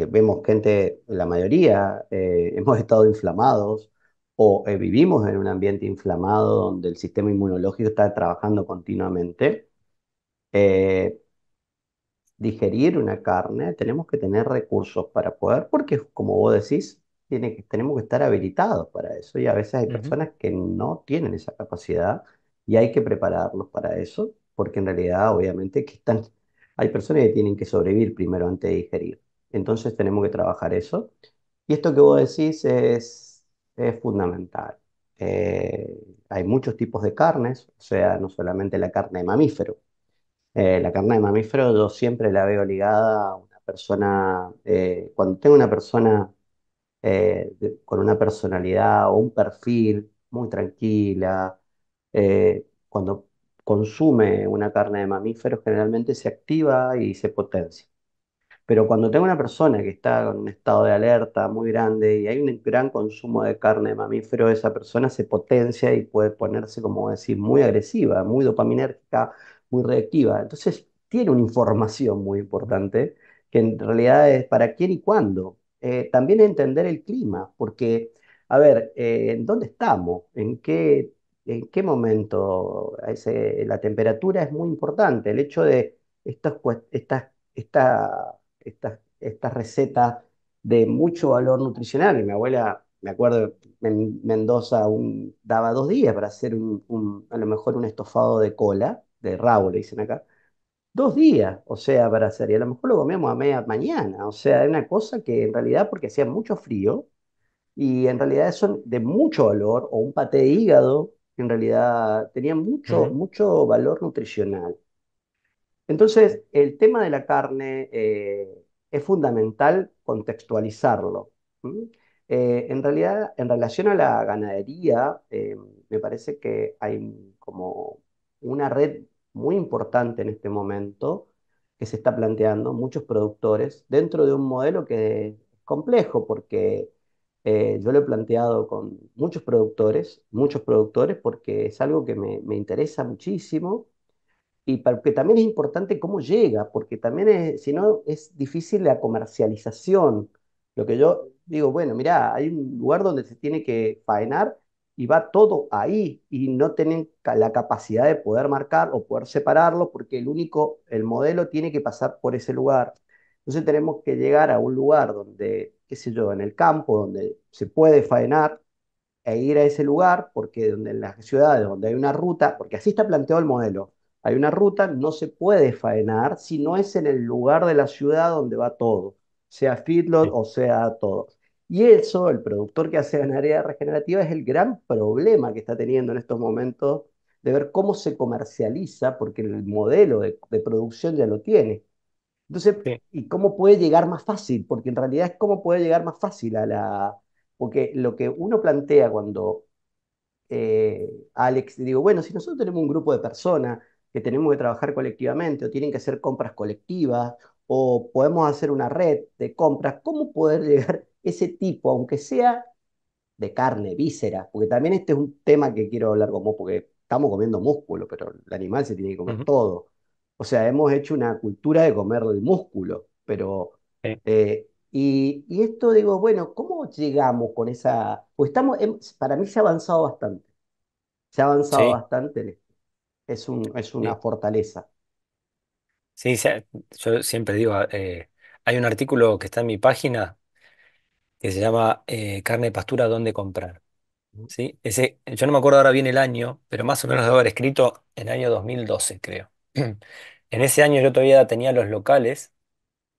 vemos gente, la mayoría, hemos estado inflamados o vivimos en un ambiente inflamado donde el sistema inmunológico está trabajando continuamente. Eh, digerir una carne, tenemos que tener recursos para poder, porque como vos decís, tiene que, tenemos que estar habilitados para eso y a veces hay personas que no tienen esa capacidad y hay que prepararnos para eso, porque en realidad obviamente que están, hay personas que tienen que sobrevivir primero antes de digerir. Entonces tenemos que trabajar eso. Y esto que vos decís es, es fundamental. Eh, hay muchos tipos de carnes, o sea, no solamente la carne de mamífero, eh, la carne de mamífero yo siempre la veo ligada a una persona, eh, cuando tengo una persona eh, con una personalidad o un perfil muy tranquila, cuando consume una carne de mamífero generalmente se activa y se potencia. Pero cuando tengo una persona que está en un estado de alerta muy grande y hay un gran consumo de carne de mamífero, esa persona se potencia y puede ponerse, como decir, muy agresiva, muy dopaminérgica, muy reactiva. Entonces, tiene una información muy importante que en realidad es para quién y cuándo. Eh, también entender el clima, porque, a ver, eh, ¿en dónde estamos? ¿En qué, en qué momento? la temperatura es muy importante. El hecho de estas, estas, estas, recetas de mucho valor nutricional, y mi abuela me acuerdo en Mendoza daba dos días para hacer a lo mejor un estofado de cola, de rabo, le dicen acá, dos días, o sea, para hacer, y a lo mejor lo comíamos a media mañana, o sea, es una cosa que en realidad, porque hacía mucho frío, y en realidad son de mucho valor, o un paté de hígado, en realidad tenía mucho, mucho valor nutricional. Entonces, el tema de la carne eh, es fundamental contextualizarlo. Eh, en realidad, en relación a la ganadería, eh, me parece que hay como una red muy importante en este momento que se está planteando muchos productores dentro de un modelo que es complejo porque eh, yo lo he planteado con muchos productores, muchos productores porque es algo que me, me interesa muchísimo y porque también es importante cómo llega, porque también es, si no es difícil la comercialización. Lo que yo digo, bueno, mira hay un lugar donde se tiene que faenar y va todo ahí y no tienen la capacidad de poder marcar o poder separarlo porque el único, el modelo tiene que pasar por ese lugar. Entonces tenemos que llegar a un lugar donde, qué sé yo, en el campo, donde se puede faenar e ir a ese lugar, porque donde en las ciudades donde hay una ruta, porque así está planteado el modelo, hay una ruta, no se puede faenar si no es en el lugar de la ciudad donde va todo, sea Fitlot o sea todo. Y eso, el productor que hace ganadería regenerativa, es el gran problema que está teniendo en estos momentos de ver cómo se comercializa, porque el modelo de, producción ya lo tiene. Entonces, ¿y cómo puede llegar más fácil? Porque en realidad es cómo puede llegar más fácil a la... Porque lo que uno plantea cuando eh, Alex, digo, bueno, si nosotros tenemos un grupo de personas que tenemos que trabajar colectivamente o tienen que hacer compras colectivas o podemos hacer una red de compras, ¿cómo poder llegar ese tipo, aunque sea de carne, víscera, porque también este es un tema que quiero hablar con vos, porque estamos comiendo músculo, pero el animal se tiene que comer todo. O sea, hemos hecho una cultura de comer el músculo, pero... Eh, y, esto digo, bueno, ¿cómo llegamos con esa...? Pues estamos, em, para mí se ha avanzado bastante. Se ha avanzado bastante esto. Es, un, es una fortaleza. Sí, yo siempre digo, eh, hay un artículo que está en mi página que se llama eh, Carne de Pastura, ¿dónde comprar? ¿Sí? Ese, yo no me acuerdo ahora bien el año, pero más o menos de haber escrito en el año 2012, creo. En ese año yo todavía tenía los locales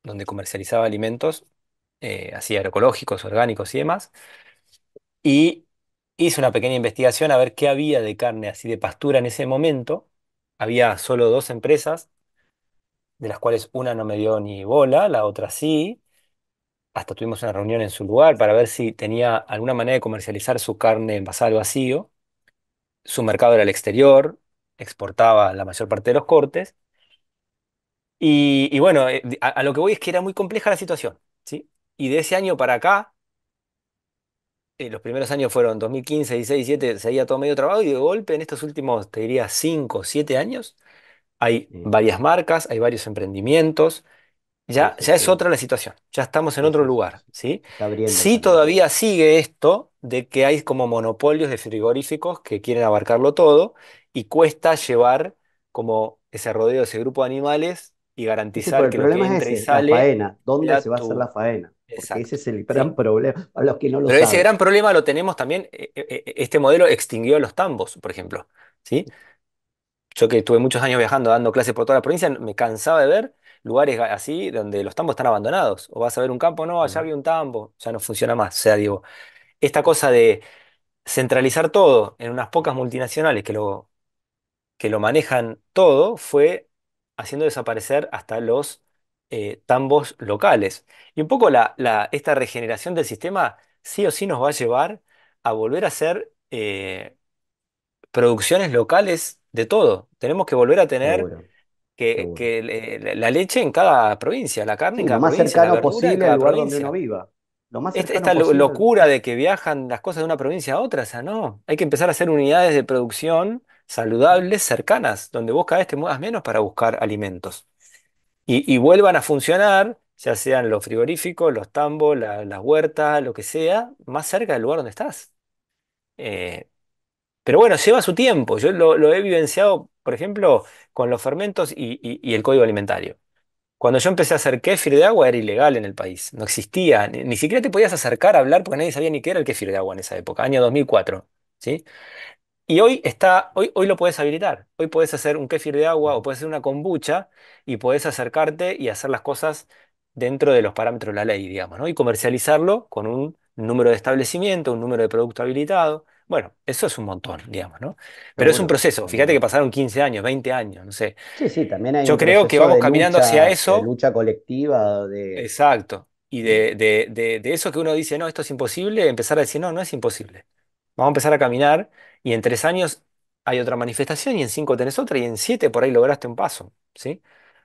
donde comercializaba alimentos, eh, así agroecológicos, orgánicos y demás, y hice una pequeña investigación a ver qué había de carne así de pastura en ese momento. Había solo dos empresas, de las cuales una no me dio ni bola, la otra sí, hasta tuvimos una reunión en su lugar para ver si tenía alguna manera de comercializar su carne envasada al vacío. Su mercado era el exterior, exportaba la mayor parte de los cortes. Y, bueno, eh, a, lo que voy es que era muy compleja la situación, ¿sí? Y de ese año para acá, eh, los primeros años fueron 2015, 16, 17, seguía todo medio trabajo y de golpe en estos últimos, te diría, 5, 7 años, hay mm. varias marcas, hay varios emprendimientos, este, ya, es otra la situación, ya estamos en otro lugar, ¿sí? todavía sigue esto de que hay como monopolios de frigoríficos que quieren abarcarlo todo y cuesta llevar como ese rodeo, de ese grupo de animales y garantizar que lo la faena. ¿Dónde se va a hacer la faena? ese es el gran problema Pero ese gran problema lo tenemos también, eh, eh, eh, este modelo extinguió los tambos, por ejemplo, ¿sí? Yo que estuve muchos años viajando, dando clases por toda la provincia, me cansaba de ver lugares así donde los tambos están abandonados. O vas a ver un campo, no, allá había un tambo, ya no funciona más. O sea, digo, esta cosa de centralizar todo en unas pocas multinacionales que lo, que lo manejan todo fue haciendo desaparecer hasta los eh, tambos locales. Y un poco la, esta regeneración del sistema sí o sí nos va a llevar a volver a ser... Eh, producciones locales de todo. Tenemos que volver a tener que, eh, la leche en cada provincia, la carne en cada provincia. Lo más este, cercano posible al lugar donde uno viva. esta, locura de que viajan las cosas de una provincia a otra, o sea no. Hay que empezar a hacer unidades de producción saludables, cercanas, donde vos cada vez te muevas menos para buscar alimentos. Y, vuelvan a funcionar, ya sean los frigoríficos, los tambos, las huertas, lo que sea, más cerca del lugar donde estás. Eh, pero bueno, lleva su tiempo. Yo lo, he vivenciado, por ejemplo, con los fermentos y, el código alimentario. Cuando yo empecé a hacer kéfir de agua era ilegal en el país, no existía, ni, siquiera te podías acercar a hablar porque nadie sabía ni qué era el kéfir de agua en esa época, año 2004, Y hoy está, hoy, hoy lo puedes habilitar. Hoy puedes hacer un kéfir de agua o puedes hacer una kombucha y puedes acercarte y hacer las cosas dentro de los parámetros de la ley, digamos, Y comercializarlo con un número de establecimiento, un número de producto habilitado. Bueno, eso es un montón, digamos, ¿no? Pero es un proceso. Eh, Fíjate que pasaron 15 años, 20 años, no sé. Sí, sí, también hay Yo creo que vamos caminando hacia eso. lucha colectiva, de... Exacto. Y de, eso que uno dice, no, esto es imposible, empezar a decir, no, no es imposible. Vamos a empezar a caminar y en tres años hay otra manifestación y en cinco tenés otra y en siete por ahí lograste un paso, ¿sí?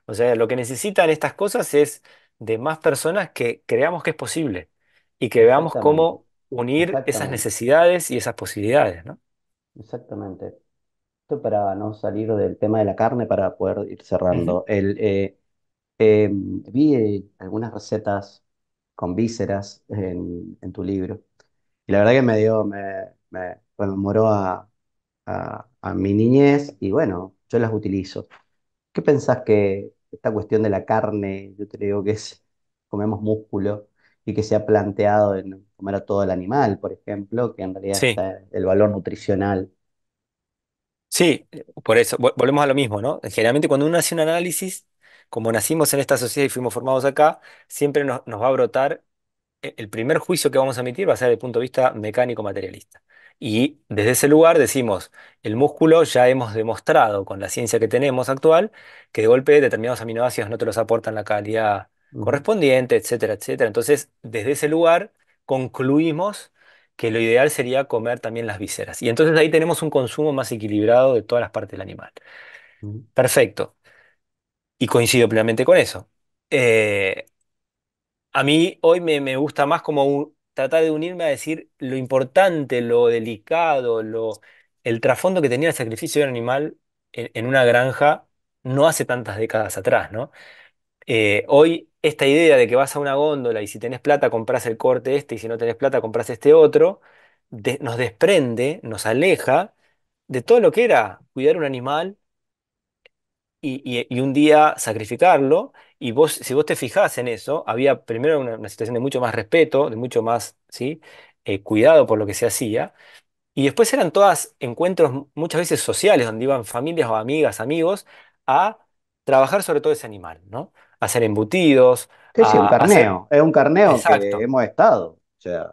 O sea, lo que necesitan estas cosas es de más personas que creamos que es posible y que veamos cómo unir esas necesidades y esas posibilidades, ¿no? exactamente. Esto para no salir del tema de la carne, para poder ir cerrando. Eh, em, vi eh, algunas recetas con vísceras en, tu libro. Y la verdad que me dio, me, me a, a mi niñez y bueno, yo las utilizo. ¿Qué pensás que esta cuestión de la carne, yo te digo que es, comemos músculo, y que se ha planteado en comer a todo el animal, por ejemplo, que en realidad es el valor nutricional. Sí, por eso, volvemos a lo mismo, ¿no? Generalmente cuando uno hace un análisis, como nacimos en esta sociedad y fuimos formados acá, siempre nos, nos va a brotar, e, el primer juicio que vamos a emitir va a ser desde el punto de vista mecánico-materialista. Y desde ese lugar decimos, el músculo ya hemos demostrado con la ciencia que tenemos actual que de golpe determinados aminoácidos no te los aportan la calidad correspondiente, etcétera, etcétera. Entonces, desde ese lugar concluimos que lo ideal sería comer también las viseras. Y entonces ahí tenemos un consumo más equilibrado de todas las partes del animal. Perfecto. Y coincido plenamente con eso. Eh, a mí hoy me, gusta más como tratar de unirme a decir lo importante, lo delicado, lo, el trasfondo que tenía el sacrificio del animal en, una granja no hace tantas décadas atrás, ¿no? Eh, hoy esta idea de que vas a una góndola y si tenés plata compras el corte este y si no tenés plata compras este otro, nos desprende, nos aleja de todo lo que era cuidar un animal y, un día sacrificarlo. Y vos, si vos te fijás en eso, había primero una, situación de mucho más respeto, de mucho más, ¿sí? Eh, cuidado por lo que se hacía. Y después eran todas encuentros muchas veces sociales, donde iban familias o amigas, amigos, a trabajar sobre todo ese animal, ¿no? hacer embutidos. es un carneo, es un carneo Exacto. que hemos estado.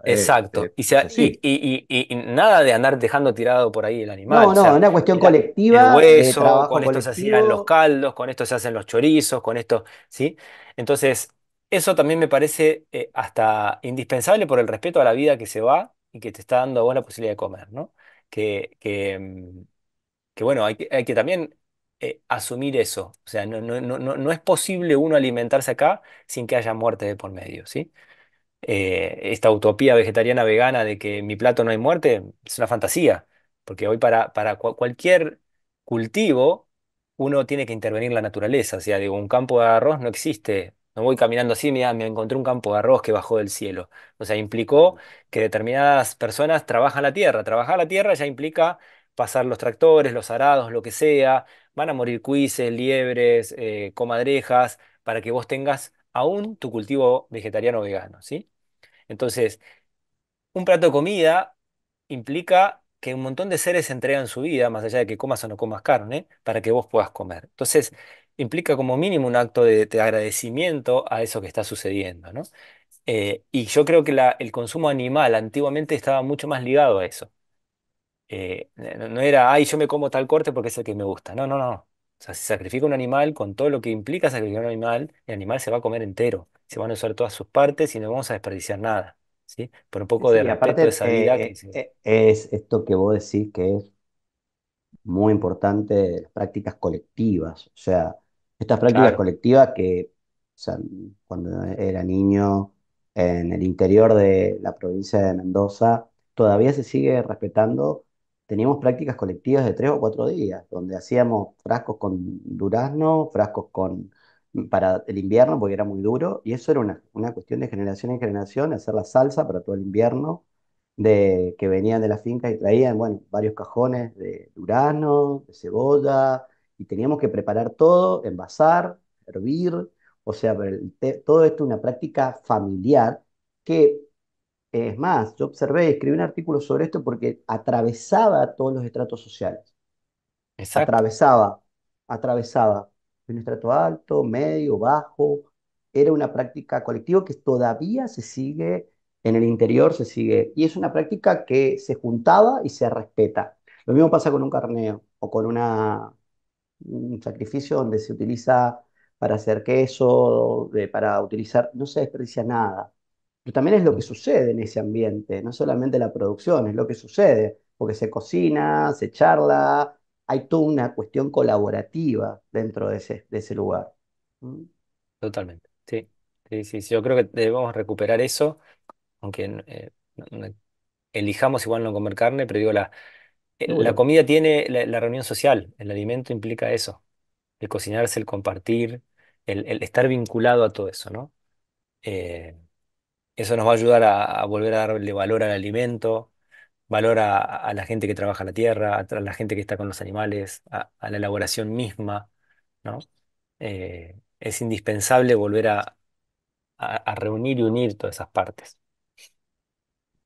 Exacto. y, nada de andar dejando tirado por ahí el animal. No, no, una cuestión colectiva. con esto se hacían los caldos, con esto se hacen los chorizos, con esto, ¿sí? Entonces, eso también me parece eh, hasta indispensable por el respeto a la vida que se va y que te está dando a vos la posibilidad de comer, ¿no? Que, que, mm, que bueno, hay hay que también eh, asumir eso. O sea, no, es posible uno alimentarse acá sin que haya muerte de por medio, ¿sí? Eh, esta utopía vegetariana vegana de que en mi plato no hay muerte es una fantasía, porque hoy para, para cualquier cultivo uno tiene que intervenir la naturaleza. O sea, digo, un campo de arroz no existe. No voy caminando así, mira, me encontré un campo de arroz que bajó del cielo. O sea, implicó que determinadas personas trabajan la tierra. Trabajar la tierra ya implica pasar los tractores, los arados, lo que sea, van a morir cuises, liebres, eh, comadrejas, para que vos tengas aún tu cultivo vegetariano o vegano, ¿sí? Entonces, un plato de comida implica que un montón de seres entregan su vida, más allá de que comas o no comas carne, para que vos puedas comer. Entonces, implica como mínimo un acto de, agradecimiento a eso que está sucediendo, eh, y yo creo que el consumo animal antiguamente estaba mucho más ligado a eso. Eh, no era, ay, yo me como tal corte porque es el que me gusta. No, no, no. O sea, si sacrifica un animal con todo lo que implica sacrificar un animal, el animal se va a comer entero, se van a usar todas sus partes y no vamos a desperdiciar nada, ¿sí? Por un poco de la respeto de eh, eh, es esto que vos decís que es muy importante las prácticas colectivas. O sea, estas prácticas colectivas que, cuando era niño en el interior de la provincia de Mendoza, todavía se sigue respetando teníamos prácticas colectivas de tres o cuatro días, donde hacíamos frascos con durazno, frascos con mm, para el invierno, porque era muy duro, y eso era una, cuestión de generación en generación, hacer la salsa para todo el invierno, de, que venían de las fincas y traían, bueno, varios cajones de durazno, de cebolla, y teníamos que preparar todo, envasar, hervir, o sea, todo esto una práctica familiar que es más, yo observé y escribí un artículo sobre esto porque atravesaba todos los estratos sociales. Atravesaba, atravesaba un estrato alto, medio, bajo. Era una práctica colectiva que todavía se sigue en el interior, se sigue. Y es una práctica que se juntaba y se respeta. Lo mismo pasa con un carneo o con una, un sacrificio donde se utiliza para hacer queso, para utilizar, no se desperdicia nada también es lo que sucede en ese ambiente, no solamente la producción, es lo que sucede, porque se cocina, se charla, hay toda una cuestión colaborativa dentro de ese, de ese lugar. ¿Mm? Totalmente, sí. sí, sí, Yo creo que debemos recuperar eso, aunque eh, elijamos igual no comer carne, pero digo, la, eh, la comida tiene la, reunión social, el alimento implica eso, el cocinarse, el compartir, el, estar vinculado a todo eso, ¿no? Eh, eso nos va a ayudar a, volver a darle valor al alimento, valor a, la gente que trabaja la tierra, a la gente que está con los animales, a, la elaboración misma, eh, es indispensable volver a, reunir y unir todas esas partes.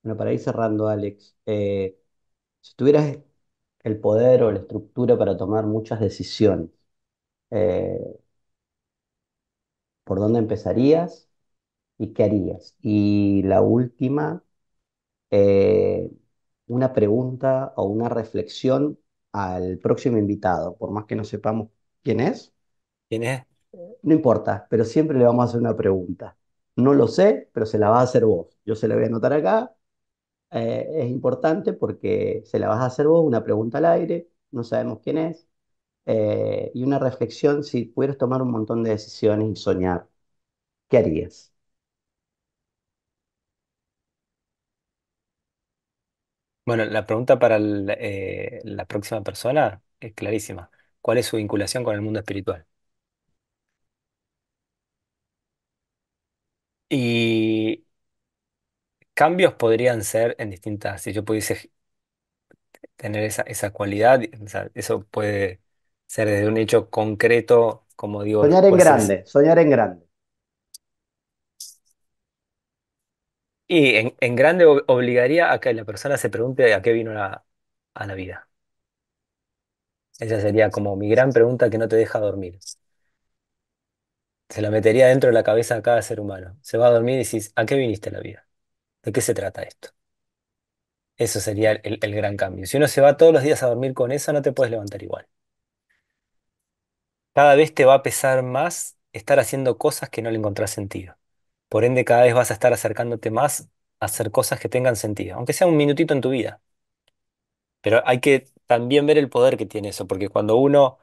Bueno, para ir cerrando, Alex, eh, si tuvieras el poder o la estructura para tomar muchas decisiones, eh, ¿por dónde empezarías? ¿Y qué harías? Y la última, eh, una pregunta o una reflexión al próximo invitado, por más que no sepamos quién es, ¿Quién es? no importa, pero siempre le vamos a hacer una pregunta. No lo sé, pero se la vas a hacer vos. Yo se la voy a anotar acá. Eh, es importante porque se la vas a hacer vos, una pregunta al aire, no sabemos quién es. Eh, y una reflexión, si pudieras tomar un montón de decisiones y soñar, ¿qué harías? Bueno, la pregunta para eh, la próxima persona es clarísima. ¿Cuál es su vinculación con el mundo espiritual? Y cambios podrían ser en distintas, si yo pudiese tener esa, cualidad, eso puede ser desde un hecho concreto, como digo, Soñar en grande, soñar en grande. Y en, grande obligaría a que la persona se pregunte a qué vino a la vida. Esa sería como mi gran pregunta que no te deja dormir. Se la metería dentro de la cabeza a cada ser humano. Se va a dormir y decís, ¿a qué viniste a la vida? ¿De qué se trata esto? Eso sería el, el gran cambio. Si uno se va todos los días a dormir con eso, no te puedes levantar igual. Cada vez te va a pesar más estar haciendo cosas que no le encontrás sentido. Por ende, cada vez vas a estar acercándote más a hacer cosas que tengan sentido, aunque sea un minutito en tu vida. Pero hay que también ver el poder que tiene eso, porque cuando uno,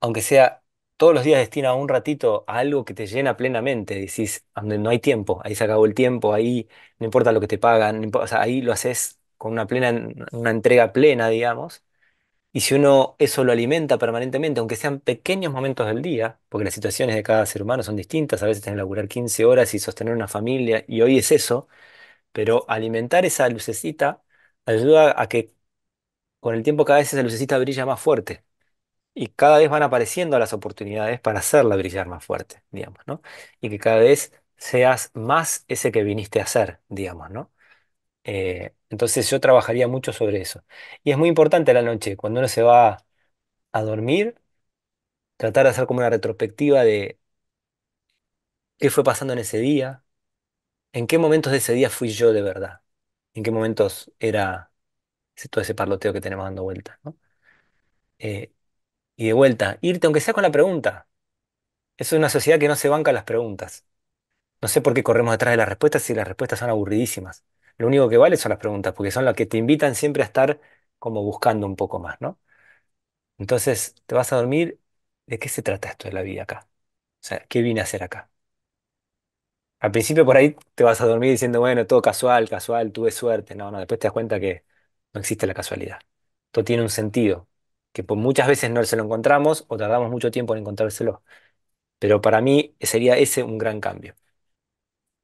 aunque sea todos los días, destina un ratito a algo que te llena plenamente, decís, donde ah, no hay tiempo, ahí se acabó el tiempo, ahí no importa lo que te pagan, ahí lo haces con una plena, una entrega plena, digamos, y si uno eso lo alimenta permanentemente, aunque sean pequeños momentos del día, porque las situaciones de cada ser humano son distintas, a veces tienen que laburar 15 horas y sostener una familia, y hoy es eso, pero alimentar esa lucecita ayuda a que con el tiempo cada vez esa lucecita brilla más fuerte y cada vez van apareciendo las oportunidades para hacerla brillar más fuerte, digamos, ¿no? Y que cada vez seas más ese que viniste a ser, digamos, ¿no? Eh, entonces yo trabajaría mucho sobre eso. Y es muy importante la noche, cuando uno se va a dormir, tratar de hacer como una retrospectiva de qué fue pasando en ese día, en qué momentos de ese día fui yo de verdad, en qué momentos era todo ese parloteo que tenemos dando vuelta. Eh, y de vuelta, irte aunque sea con la pregunta. es una sociedad que no se banca las preguntas. No sé por qué corremos detrás de las respuestas si las respuestas son aburridísimas. Lo único que vale son las preguntas, porque son las que te invitan siempre a estar como buscando un poco más, ¿no? Entonces, te vas a dormir, ¿de qué se trata esto de la vida acá? O sea, ¿qué vine a hacer acá? Al principio por ahí te vas a dormir diciendo, bueno, todo casual, casual, tuve suerte. No, no, después te das cuenta que no existe la casualidad. Todo tiene un sentido, que por muchas veces no se lo encontramos o tardamos mucho tiempo en encontrárselo. Pero para mí sería ese un gran cambio.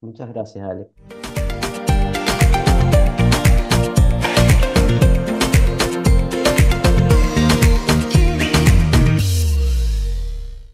Muchas gracias, Ale.